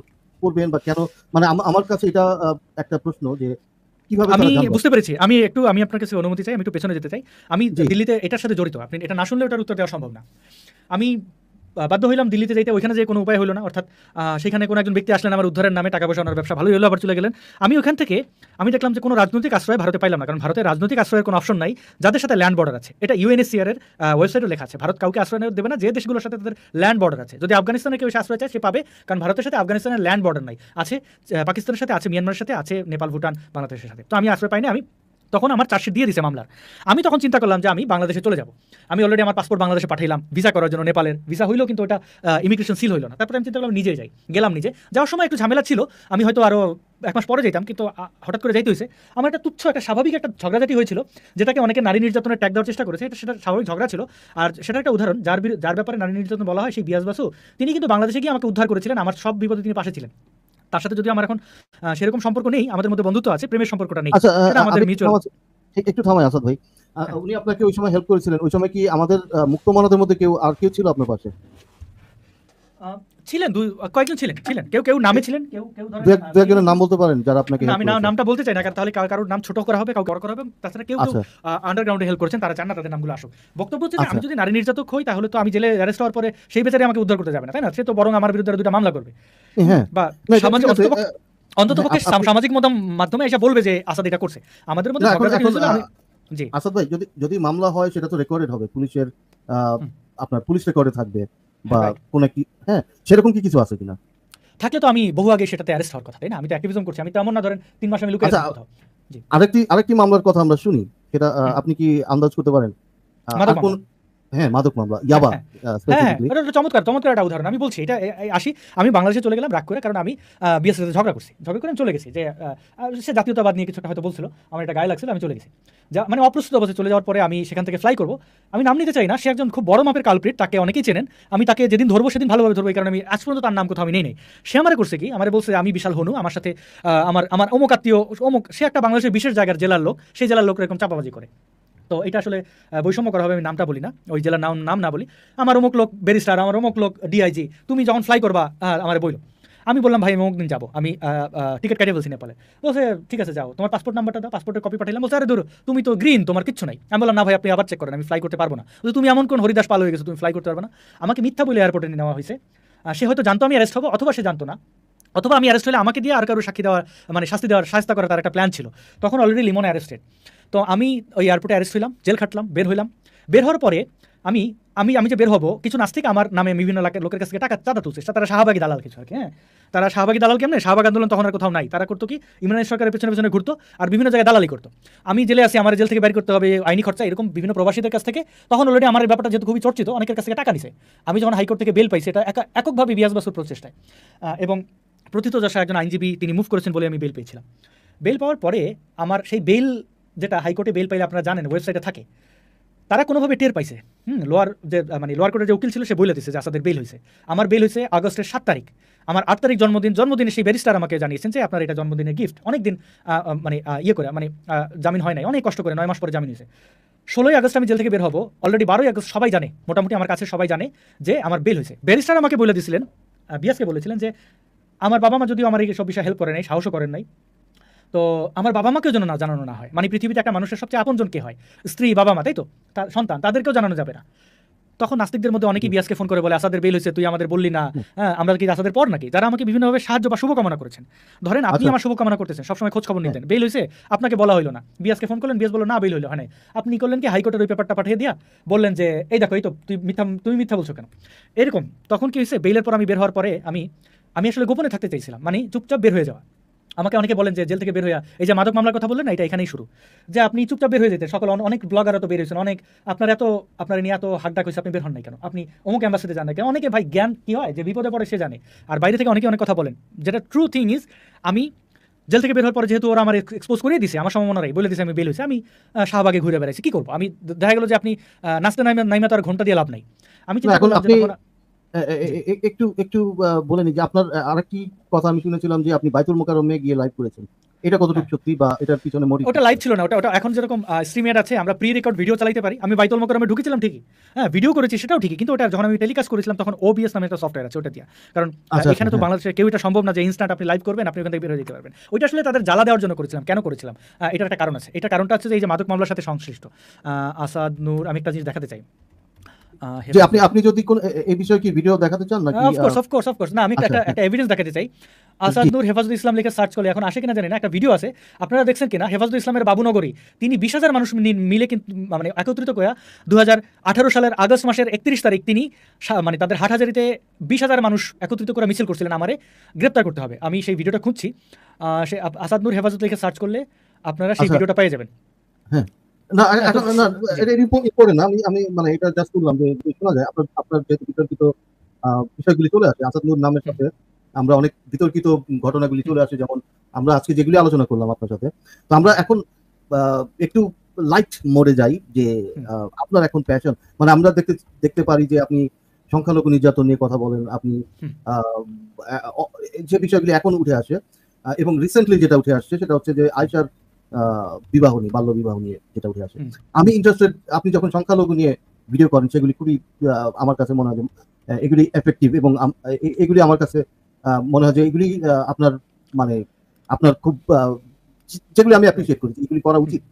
করবেন বা কেন মানে আমার কাছে এটা একটা প্রশ্ন যে আমি বুঝতে পেরেছি আমি একটু আমি আপনার কাছে অনুমতি চাই আমি একটু পেছনে যেতে চাই আমি দিল্লিতে এটার সাথে জড়িত আপনি এটা না শুনলে ওটার উত্তর দেওয়া সম্ভব না আমি বাধ্য হইলাম দিল্লিতে যাইতে ওইখানে যে কোনো উপায় হলো না অর্থাৎ সেখানে কোনো একজন ব্যক্তি আসলেন আমার উদ্ধারের নামে টাকা পয়সা ওনার ব্যবসা ভালোই হলো আবার চলে গেলেন আমি ওখান থেকে আমি দেখলাম যে কোনো রাজনৈতিক আশ্রয় ভারতে পাইলাম না কারণ ভারতের রাজনৈতিক আশ্রয়ের কোনো অপশন নাই যাদের সাথে ল্যান্ড বর্ডার আছে এটা ইউএনএসিআর এর ওয়েবসাইটও লেখা আছে ভারত কাউকে আশ্রয় দেবে না যে দেশগুলোর সাথে তাদের ল্যান্ড বর্ডার আছে যদি আফগানিস্তানে কেউ আশ্রয় চায় সে পাবে কারণ ভারতের সাথে আফগানিস্তানের ল্যান্ড বর্ডার নাই আছে পাকিস্তানের সাথে আছে মিয়ানমারের সাথে আছে নেপাল ভুটান বাংলাদেশের সাথে তো আমি আশ্রয় পাইনি আমি তখন আমার চার্জশিট দিয়ে দিছে মামলার আমি তখন চিন্তা করলাম যে আমি বাংলাদেশে চলে যাব আমি অলরেডি আমার পাসপোর্ট বাংলাদেশে পাঠাইলাম ভিসা করার জন্য নেপালের ভিসা হইলেও কিন্তু ওটা ইমিগ্রেশন সিল হইল না তারপরে আমি চিন্তা করলাম নিজে যাই গেলাম নিজে যাওয়ার সময় একটু ঝামেলা ছিল আমি হয়তো আরও এক মাস পরে যেতাম কিন্তু হঠাৎ করে যাইতে হয়েছে আমার একটা তুচ্ছ একটা স্বাভাবিক একটা ঝগড়াঝাটি হয়েছিল যেটাকে অনেকে নারী নির্যাতনের ট্যাগ দেওয়ার চেষ্টা করেছে এটা সেটা স্বাভাবিক ঝগড়া ছিল আর সেটা একটা উদাহরণ যার যার ব্যাপারে নারী নির্যাতন বলা হয় সেই বিয়াস বাসু তিনি কিন্তু বাংলাদেশে গিয়ে আমাকে উদ্ধার করেছিলেন আমার সব বিপদে তিনি পাশে ছিলেন তার সাথে যদি আমার এখন সেরকম সম্পর্ক নেই আমাদের মধ্যে বন্ধুত্ব আছে প্রেমের সম্পর্কটা নেই আচ্ছা, আমাদের একটু থামাই আসাদ ভাই হ্যাঁ। উনি আপনাকে ওই সময় হেল্প করেছিলেন ওই সময় কি আমাদের মুক্ত মানবের মধ্যে কেউ আর কেউ ছিল আপনার পাশে ছিলেন কয়েকজন ছিলেন ছিলেন কেউ কেউ নামে ছিলেন কেউ কেউ নাম বলতে পারেন যারা আপনাকে আমি নামটা বলতে চাই না কারণ তাহলে কারোর নাম ছোট করা হবে বড় করা হবে তাছাড়া কেউ আন্ডারগ্রাউন্ডে আচ্ছা। হেল্প তারা তাদের নামগুলো আসুক বক্তব্য হচ্ছে আচ্ছা। আমি যদি নারী নির্যাতক হই তাহলে তো আমি জেলে অ্যারেস্ট হওয়ার পরে সেই বেচারে আমাকে উদ্ধার করতে যাবে না তাই না সে তো বরং আমার বিরুদ্ধে মামলা করবে হ্যাঁ। বা সামাজিক অন্তত সামাজিক মাধ্যমে এসে বলবে যে আসাদ এটা করছে আমাদের মধ্যে আসাদ ভাই যদি যদি মামলা হয় সেটা তো রেকর্ডেড হবে পুলিশের আপনার পুলিশ রেকর্ডে থাকবে বা হ্যাঁ, কোন কি হ্যাঁ সেরকম কি কিছু আছে কিনা থাকলে তো আমি বহু আগে সেটাতে অ্যারেস্ট হওয়ার কথা তাই না আমি তো অ্যাক্টিভিজম করছি আমি তো এমন না ধরেন তিন মাস আমি লুকিয়ে আছি আচ্ছা, কোথাও আরেকটি আরেকটি মামলার কথা আমরা শুনি সেটা আপনি কি আন্দাজ করতে পারেন হ্যাঁ মাদক মামলা ইয়াবা হ্যাঁ, হ্যাঁ, হ্যাঁ, এটা চমৎকার চমৎকার একটা উদাহরণ আমি বলছি এটা আসি আমি বাংলাদেশে চলে গেলাম রাগ করে কারণ আমি বিএসএস ঝগড়া করছি ঝগড়া করে আমি চলে গেছি যে সে জাতীয়তাবাদ নিয়ে হয়তো বলছিল আমার এটা গায়ে লাগছিল আমি চলে গেছি যা মানে অপ্রস্তুত অবস্থায় চলে যাওয়ার পরে আমি সেখান থেকে ফ্লাই আমি নাম নিতে চাই না সে একজন খুব বড় মাপের কালপ্রিট তাকে অনেকেই চেনেন আমি তাকে যেদিন ধরবো সেদিন ভালোভাবে ধরবো কারণ আমি আজ পর্যন্ত তার নাম কোথাও আমি নেই নেই সে আমার করছে কি আমার বলছে আমি বিশাল হনু আমার সাথে আমার আমার অমুক আত্মীয় অমুক সে একটা বাংলাদেশের বিশেষ জায়গার জেলার লোক সেই জেলার লোক এরকম চাপাবাজি করে তো এটা আসলে বৈষম্য করা হবে আমি নামটা বলি না ওই জেলার নাম নাম না বলি আমার অমুক লোক ব্যারিস্টার আমার অমুক লোক ডিআইজি তুমি যখন ফ্লাই করবা আমার বইল আমি বললাম ভাই অমুক দিন যাবো আমি টিকিট কাটিয়ে বলছি নেপালে বলছে ঠিক আছে যাও তোমার পাসপোর্ট নাম্বারটা দাও পাসপোর্টের কপি পাঠালাম বলছে আরে দূর তুমি তো গ্রিন তোমার কিছু নাই আমি বললাম না ভাই আপনি আবার চেক করেন আমি ফ্লাই করতে পারবো না বলছে তুমি এমন কোন হরিদাস পাল হয়ে গেছো তুমি ফ্লাই করতে পারবো না আমাকে মিথ্যা বলে এয়ারপোর্টে নিয়ে নেওয়া হয়েছে সে হয়তো জানতো আমি অ্যারেস্ট হবো অথবা সে জানতো না অথবা আমি অ্যারেস্ট হলে আমাকে দিয়ে আর কারো সাক্ষী দেওয়ার মানে শাস্তি দেওয়ার সাহস্তা করার তার একটা প্ল্যান ছিল তখন অলরেডি লিমন অ্যারেস্টেড তো আমি ওই এয়ারপোর্টে অ্যারেস্ট হইলাম জেল খাটলাম বের হইলাম বের হওয়ার পরে আমি আমি আমি যে বের হবো কিছু নাস্তিক আমার নামে বিভিন্ন লোকের কাছ থেকে টাকা চাঁদা তুলছে তারা শাহবাগী দালাল কিছু আর কি হ্যাঁ তারা শাহবাগী দালাল কেমন শাহবাগ আন্দোলন তখন আর কোথাও নাই তারা করতো কি ইমরান সরকারের পেছনে পেছনে ঘুরতো আর বিভিন্ন জায়গায় দালালি করতো আমি জেলে আসি আমার জেল থেকে বের করতে হবে আইনি খরচা এরকম বিভিন্ন প্রবাসীদের কাছ থেকে তখন অলরেডি আমার ব্যাপারটা যেহেতু খুবই চর্চিত অনেকের কাছ থেকে টাকা নিছে আমি যখন হাইকোর্ট থেকে বেল পাইছি এটা এককভাবে বিয়াস বাসুর প্রচেষ্টায় এবং প্রথিত যশা একজন আইনজীবী তিনি মুভ করেছেন বলে আমি বেল পেয়েছিলাম বেল পাওয়ার পরে আমার সেই বেল যেটা হাইকোর্টে বেল পাইলে আপনারা জানেন ওয়েবসাইটে থাকে তারা কোনোভাবে টের পাইছে হুম লোয়ার যে মানে লোয়ার কোর্টের যে উকিল ছিল সে বলে দিচ্ছে যে আসাদের বেল হয়েছে আমার বেল হয়েছে আগস্টের সাত তারিখ আমার আট তারিখ জন্মদিন জন্মদিনে সেই ব্যারিস্টার আমাকে জানিয়েছেন যে আপনার এটা জন্মদিনের গিফট অনেক দিন মানে ইয়ে করে মানে জামিন হয় নাই অনেক কষ্ট করে নয় মাস পরে জামিন হয়েছে ষোলোই আগস্ট আমি জেল থেকে বের হবো অলরেডি বারোই আগস্ট সবাই জানে মোটামুটি আমার কাছে সবাই জানে যে আমার বেল হয়েছে ব্যারিস্টার আমাকে বলে দিয়েছিলেন বিএসকে বলেছিলেন যে আমার বাবা মা যদিও আমার এই সব বিষয়ে হেল্প করে নাই সাহসও করেন নাই তো আমার বাবা মাকেও যেন না জানানো না হয় মানে পৃথিবীতে একটা মানুষের সবচেয়ে আপনজন কে হয় স্ত্রী বাবা মা তাই তো তার সন্তান তাদেরকেও জানানো যাবে না তখন নাস্তিকদের মধ্যে অনেকেই বিয়াসকে ফোন করে বলে আসাদের বেল হয়েছে তুই আমাদের বললি না হ্যাঁ আমরা কি আসাদের পর নাকি যারা আমাকে বিভিন্নভাবে সাহায্য বা শুভকামনা করেছেন ধরেন আপনি আচ্ছা। আমার শুভকামনা করতেছেন সবসময় খোঁজ খবর হ্যাঁ। নিতেন বেল হয়েছে আপনাকে বলা হলো না বিয়াসকে ফোন করলেন বিয়াস বলো না বেল হলো হ্যাঁ আপনি করলেন কি হাইকোর্টের ওই পেপারটা পাঠিয়ে দিয়া বললেন যে এই দেখো এই তো তুই মিথ্যা তুমি মিথ্যা বলছো কেন এরকম তখন কি হয়েছে বেলের পর আমি বের হওয়ার পরে আমি আমি আসলে গোপনে থাকতে চাইছিলাম মানে চুপচাপ বের হয়ে যাওয়া আমাকে অনেকে বলেন যে জেল থেকে বের হয়ে এই যে মাদক মামলার কথা বললেন না এটা এখানেই শুরু যে আপনি চুপচাপ বের হয়ে যেতেন সকল অনেক ব্লগার তো বের হয়েছেন অনেক আপনার এত আপনার নিয়ে এত হাড্ডা কইছে আপনি বের হন নাই কেন আপনি অমুক অ্যাম্বাসিতে জানেন কেন অনেকে ভাই জ্ঞান কী হয় যে বিপদে পড়ে সে জানে আর বাইরে থেকে অনেকে অনেক কথা বলেন যেটা ট্রু থিং ইজ আমি জেল থেকে বের হওয়ার পরে যেহেতু ওরা আমার এক্সপোজ করিয়ে দিছে আমার সম্ভাবনা সমমনারাই বলে দিছে আমি বের হয়েছি আমি শাহবাগে ঘুরে বেড়াইছি কী করবো আমি দেখা গেলো যে আপনি নাস্তে নাইমে নাইমে তো আর ঘন্টা দিয়ে লাভ নাই আমি চিন্তা করলাম একটু একটু বলে নি যে আপনার আরেকটি কথা আমি শুনেছিলাম যে আপনি বাইতুল মোকারমে গিয়ে লাইভ করেছেন এটা কতটুকু হ্যাঁ। সত্যি বা এটার পিছনে ওটা লাইভ ছিল না ওটা ওটা এখন যেরকম আছে আমরা প্রি রেকর্ড ভিডিও পারি আমি বাইতুল মোকারমে ঢুকেছিলাম ঠিকই হ্যাঁ ভিডিও করেছি সেটাও ঠিকই কিন্তু ওটা যখন আমি টেলিকাস্ট করেছিলাম তখন ওবিএস নামে একটা সফটওয়্যার আছে ওটা দিয়ে কারণ আচ্ছা, আচ্ছা, এখানে তো হ্যাঁ। বাংলাদেশে কেউ এটা সম্ভব না যে ইনস্ট্যান্ট আপনি লাইভ করবেন আপনি ওখান থেকে বের হয়ে যেতে পারবেন ওইটা আসলে তাদের জ্বালা দেওয়ার জন্য করেছিলাম কেন করেছিলাম এটার একটা কারণ আছে এটা কারণটা হচ্ছে যে এই যে মাদক মামলার সাথে সংশ্লিষ্ট আসাদ নূর আমি একটা জিনিস দেখাতে চাই যে আপনি আপনি যদি কোন এই বিষয়ে কি ভিডিও দেখাতে চান নাকি of course of course of course না আমি একটা আচ্ছা। একটা এভিডেন্স দেখাতে চাই আসাদুর হেফাজুল ইসলাম লিখে সার্চ করলে এখন আসে কিনা জানি না একটা ভিডিও আছে আপনারা দেখছেন কিনা হেফাজুল ইসলামের বাবুনগরী তিনি বিশ হাজার মানুষ মিলে কিন্তু মানে একত্রিত করে দু সালের আগস্ট মাসের একত্রিশ তারিখ তিনি মানে তাদের হাট হাজারিতে বিশ হাজার মানুষ একত্রিত করে মিছিল করছিলেন আমারে গ্রেপ্তার করতে হবে আমি সেই ভিডিওটা খুঁজছি সে আসাদনুর হেফাজত লিখে সার্চ করলে আপনারা সেই ভিডিওটা আচ্ছা। পেয়ে যাবেন হ্যাঁ আমরা অনেক বিতর্কিত ঘটনাগুলি চলে আসে যেমন আমরা আজকে যেগুলি আলোচনা করলাম আপনার সাথে তো আমরা এখন একটু লাইট মোড়ে যাই যে আপনার এখন প্যাশন মানে আমরা দেখতে দেখতে পারি যে আপনি সংখ্যালঘু নির্যাতন নিয়ে কথা বলেন আপনি যে বিষয়গুলি এখন উঠে আসে এবং রিসেন্টলি যেটা উঠে আসছে সেটা হচ্ছে যে আয়সার বিবাহ নিয়ে বাল্য বিবাহ নিয়ে যেটা উঠে আসে আমি ইন্টারেস্টেড আপনি যখন সংখ্যালঘু নিয়ে ভিডিও করেন সেগুলি খুবই আমার কাছে মনে হয় এগুলি এফেক্টিভ এবং এগুলি আমার কাছে মনে হয় যে এগুলি আপনার মানে আপনার খুব যেগুলি আমি অ্যাপ্রিসিয়েট করি এগুলি করা উচিত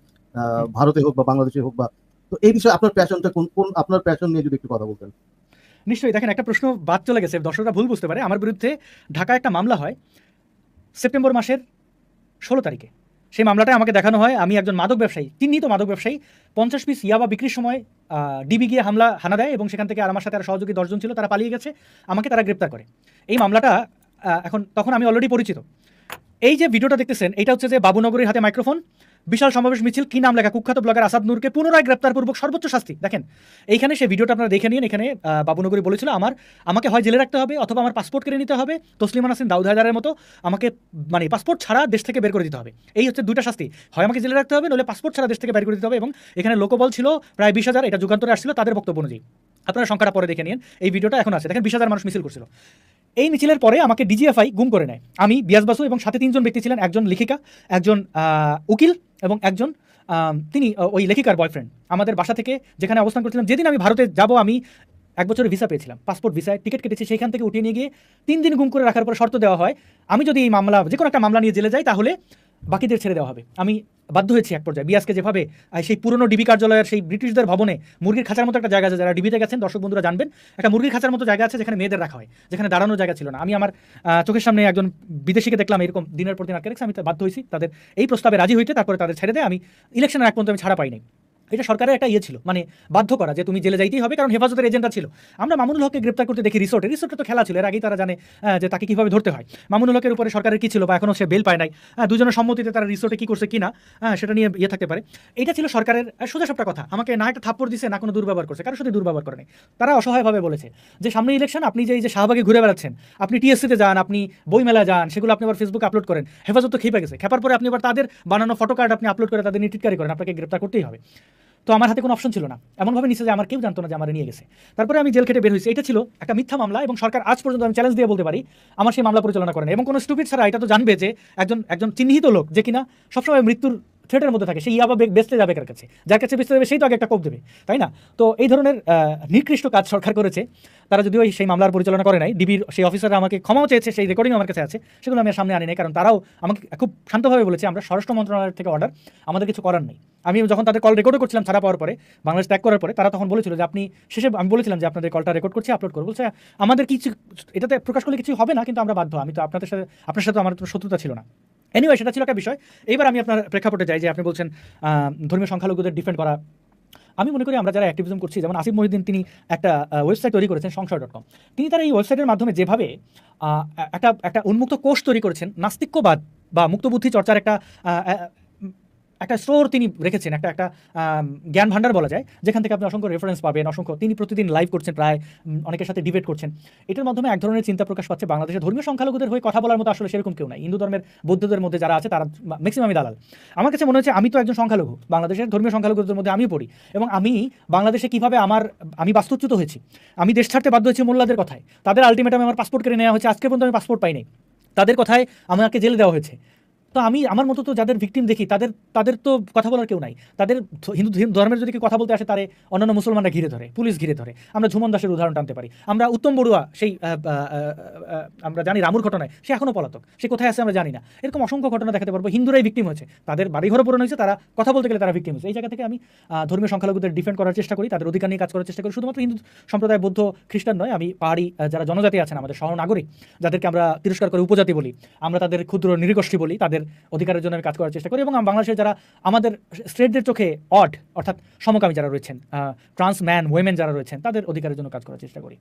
ভারতে হোক বা বাংলাদেশে হোক বা তো এই বিষয়ে আপনার প্যাশনটা কোন কোন আপনার প্যাশন নিয়ে যদি একটু কথা বলতেন নিশ্চয়ই দেখেন একটা প্রশ্ন বাদ চলে গেছে দর্শকরা ভুল বুঝতে পারে আমার বিরুদ্ধে ঢাকায় একটা মামলা হয় সেপ্টেম্বর মাসের ষোলো তারিখে সেই মামলাটা আমাকে দেখানো হয় আমি একজন মাদক ব্যবসায়ী চিহ্নিত মাদক ব্যবসায়ী পঞ্চাশ পিস ইয়াবা বিক্রির সময় ডিবি গিয়ে হামলা হানা দেয় এবং সেখান থেকে আর আমার সাথে আর সহযোগী দশজন ছিল তারা পালিয়ে গেছে আমাকে তারা গ্রেপ্তার করে এই মামলাটা এখন তখন আমি অলরেডি পরিচিত এই যে ভিডিওটা দেখতেছেন এটা হচ্ছে যে বাবুনগরীর হাতে মাইক্রোফোন বিশাল সমাবেশ মিছিল কি নাম লেখা কুখ্যাত ব্লগার আসাদ নূরকে পুনরায় গ্রেপ্তারপূর্বক সর্বোচ্চ শাস্তি দেখেন এইখানে সেই ভিডিওটা আপনারা দেখে নিন এখানে বাবুনগরী বলেছিল আমার আমাকে হয় জেলে রাখতে হবে অথবা আমার পাসপোর্ট কেড়ে নিতে হবে তসলিমান হাসিন দাউদ মতো আমাকে মানে পাসপোর্ট ছাড়া দেশ থেকে বের করে দিতে হবে এই হচ্ছে দুইটা শাস্তি হয় আমাকে জেলে রাখতে হবে নলে পাসপোর্ট ছাড়া দেশ থেকে বের করে দিতে হবে এবং এখানে লোকবল ছিল প্রায় বিশ হাজার এটা যুগান্তরে আসছিল তাদের বক্তব্য অনুযায়ী আপনারা সংখ্যাটা পরে দেখে নিন এই ভিডিওটা এখন আছে দেখেন বিশ হাজার মানুষ মিছিল করছিল এই মিছিলের পরে আমাকে ডিজিএফআই গুম করে নেয় আমি বিয়াস বাসু এবং সাথে তিনজন ব্যক্তি ছিলেন একজন লেখিকা একজন উকিল এবং একজন তিনি ওই লেখিকার বয়ফ্রেন্ড আমাদের বাসা থেকে যেখানে অবস্থান করছিলাম যেদিন আমি ভারতে যাব আমি এক বছরের ভিসা পেয়েছিলাম পাসপোর্ট ভিসায় টিকিট কেটেছি সেখান থেকে উঠিয়ে নিয়ে গিয়ে তিন দিন গুম করে রাখার পর শর্ত দেওয়া হয় আমি যদি এই মামলা যে কোনো একটা মামলা নিয়ে জেলে যাই তাহলে বাকিদের ছেড়ে দেওয়া হবে আমি বাধ্য হয়েছি এক পর্যায়ে বিয়াসকে যেভাবে সেই পুরনো ডিবি কার্যালয়ের সেই ব্রিটিশদের ভবনে মুরগির খাঁচার মতো একটা জায়গা আছে যারা ডিবিতে গেছেন দর্শক বন্ধুরা জানবেন একটা মুরগির খাঁচার মতো জায়গা আছে যেখানে মেয়েদের রাখা হয় যেখানে দাঁড়ানো জায়গা ছিল না আমি আমার চোখের সামনে একজন বিদেশিকে দেখলাম এরকম দিনের পর দিন আটকে রেখেছে আমি বাধ্য হয়েছি তাদের এই প্রস্তাবে রাজি হইতে তারপরে তাদের ছেড়ে দেয় আমি ইলেকশনের এক পর্যন্ত আমি ছাড়া পাইনি এটা সরকারের একটা ইয়ে ছিল মানে বাধ্য করা যে তুমি জেলে যাইতেই হবে কারণ হেফাজতের এজেন্ডা ছিল আমরা মামুনুল হককে গ্রেপ্তার করতে দেখি রিসোর্টে রিসোর্টে তো খেলা ছিল এর আগেই তারা জানে যে তাকে কীভাবে ধরতে হয় মামুনুল হকের উপরে সরকারের কী ছিল বা এখনও সে বেল পায় নাই দুজনের সম্মতিতে তারা রিসোর্টে কী করছে কিনা সেটা নিয়ে ইয়ে থাকতে পারে এটা ছিল সরকারের সোজা সবটা কথা আমাকে না একটা থাপ্পড় দিছে না কোনো দুর্ব্যবহার করছে কারোর সাথে দুর্ব্যবহার করে নেই তারা অসহায়ভাবে বলেছে যে সামনে ইলেকশন আপনি যে এই যে শাহবাগে ঘুরে বেড়াচ্ছেন আপনি টিএসসিতে যান আপনি বইমেলা যান সেগুলো আপনি আবার ফেসবুকে আপলোড করেন হেফাজত তো খেপে গেছে খেপার পরে আপনি আবার তাদের বানানো ফটো কার্ড আপনি আপলোড করে তাদের নিটিটকারি করেন আপনাকে গ্রেপ্তার করতেই হবে তো আমার হাতে কোনো অপশন ছিল না এমনভাবে নিচে যে আমার কেউ জানতো না যে আমার নিয়ে গেছে তারপরে আমি জেল খেটে বের হয়েছি এটা ছিল একটা মিথ্যা মামলা এবং সরকার আজ পর্যন্ত আমি চ্যালেঞ্জ দিয়ে বলতে পারি আমার সেই মামলা পরিচালনা করেন এবং কোনো স্টুপিড ছাড়া এটা তো জানবে যে একজন একজন চিহ্নিত লোক যে কিনা সবসময় মৃত্যুর থিয়েটারের মধ্যে থাকে সেই ইয়াবা বেচতে যাবে কার কাছে যার কাছে বেচতে যাবে সেই তো আগে একটা কোপ দেবে তাই না তো এই ধরনের নিকৃষ্ট কাজ সরকার করেছে তারা যদিও সেই মামলার পরিচালনা করে নাই ডিবির সেই অফিসাররা আমাকে ক্ষমাও চেয়েছে সেই রেকর্ডিং আমার কাছে আছে সেগুলো আমি সামনে আনি নাই কারণ তারাও আমাকে খুব শান্তভাবে বলেছে আমরা স্বরাষ্ট্র মন্ত্রণালয়ের থেকে অর্ডার আমাদের কিছু করার নেই আমি যখন তাদের কল রেকর্ডও করছিলাম ছাড়া পাওয়ার পরে বাংলাদেশ ত্যাগ করার পরে তারা তখন বলেছিল যে আপনি শেষে আমি বলেছিলাম যে আপনাদের কলটা রেকর্ড করছি আপলোড করবো বলছে আমাদের কিছু এটাতে প্রকাশ করলে কিছু হবে না কিন্তু আমরা বাধ্য আমি তো আপনাদের সাথে আপনার সাথে আমার শত্রুতা ছিল না এনিওয়ে সেটা ছিল একটা বিষয় এইবার আমি আপনার প্রেক্ষাপটে যাই যে আপনি বলছেন ধর্মীয় সংখ্যালঘুদের ডিফেন্ড করা আমি মনে করি আমরা যারা অ্যাক্টিভিজম করছি যেমন আসিফ মহিদ্দিন তিনি একটা ওয়েবসাইট তৈরি করেছেন সংশয় ডট কম তিনি তার এই ওয়েবসাইটের মাধ্যমে যেভাবে একটা একটা উন্মুক্ত কোষ তৈরি করেছেন নাস্তিক্যবাদ বা মুক্তবুদ্ধি চর্চার একটা একটা স্টোর তিনি রেখেছেন একটা একটা জ্ঞান ভাণ্ডার বলা যায় যেখান থেকে আপনি অসংখ্য রেফারেন্স পাবেন অসংখ্য তিনি প্রতিদিন লাইভ করছেন প্রায় অনেকের সাথে ডিবেট করছেন এটার মাধ্যমে এক ধরনের চিন্তা প্রকাশ পাচ্ছে বাংলাদেশের ধর্মীয় সংখ্যালঘুদের হয়ে কথা বলার মতো আসলে সেরকম কেউ নাই হিন্দু ধর্মের বৌদ্ধদের মধ্যে যারা আছে তারা ম্যাক্সিমামই দালাল আমার কাছে মনে হচ্ছে আমি তো একজন সংখ্যালঘু বাংলাদেশের ধর্মীয় সংখ্যালঘুদের মধ্যে আমি পড়ি এবং আমি বাংলাদেশে কিভাবে আমার আমি বাস্তুচ্যুত হয়েছি আমি দেশ ছাড়তে বাধ্য হয়েছি মোল্লাদের কথায় তাদের আলটিমেটাম আমার পাসপোর্ট কেড়ে নেওয়া হয়েছে আজকে পর্যন্ত আমি পাসপোর্ট পাইনি তাদের কথায় আমাকে জেলে দেওয়া হয়েছে তো আমি আমার মতো তো যাদের ভিকটিম দেখি তাদের তাদের তো কথা বলার কেউ নাই তাদের হিন্দু ধর্মের যদি কেউ কথা বলতে আসে তারে অন্যান্য মুসলমানরা ঘিরে ধরে পুলিশ ঘিরে ধরে আমরা ঝুমন দাসের উদাহরণ টানতে পারি আমরা উত্তম বড়ুয়া সেই আমরা জানি রামুর ঘটনায় সে এখনও পলাতক সে কোথায় আছে আমরা জানি না এরকম অসংখ্য ঘটনা দেখাতে পারবো হিন্দুরাই ভিকটিম হয়েছে তাদের ঘরে পূরণ হয়েছে তারা কথা বলতে গেলে তারা ভিকটিম হয়েছে এই জায়গা থেকে আমি ধর্মীয় সংখ্যালঘুদের ডিফেন্ড করার চেষ্টা করি তাদের অধিকার নিয়ে কাজ করার চেষ্টা করি শুধুমাত্র হিন্দু সম্প্রদায় বৌদ্ধ খ্রিস্টান নয় আমি পাহাড়ি যারা জনজাতি আছেন আমাদের সহনাগরিক যাদেরকে আমরা তিরস্কার করে উপজাতি বলি আমরা তাদের ক্ষুদ্র নিরগোষ্ঠী বলি তাদের তাদের অধিকারের জন্য আমি কাজ করার চেষ্টা করি এবং বাংলাদেশের যারা আমাদের স্ট্রেটদের চোখে অড অর্থাৎ সমকামী যারা রয়েছেন ট্রান্স ম্যান ওয়েমেন যারা রয়েছেন তাদের অধিকারের জন্য কাজ করার চেষ্টা করি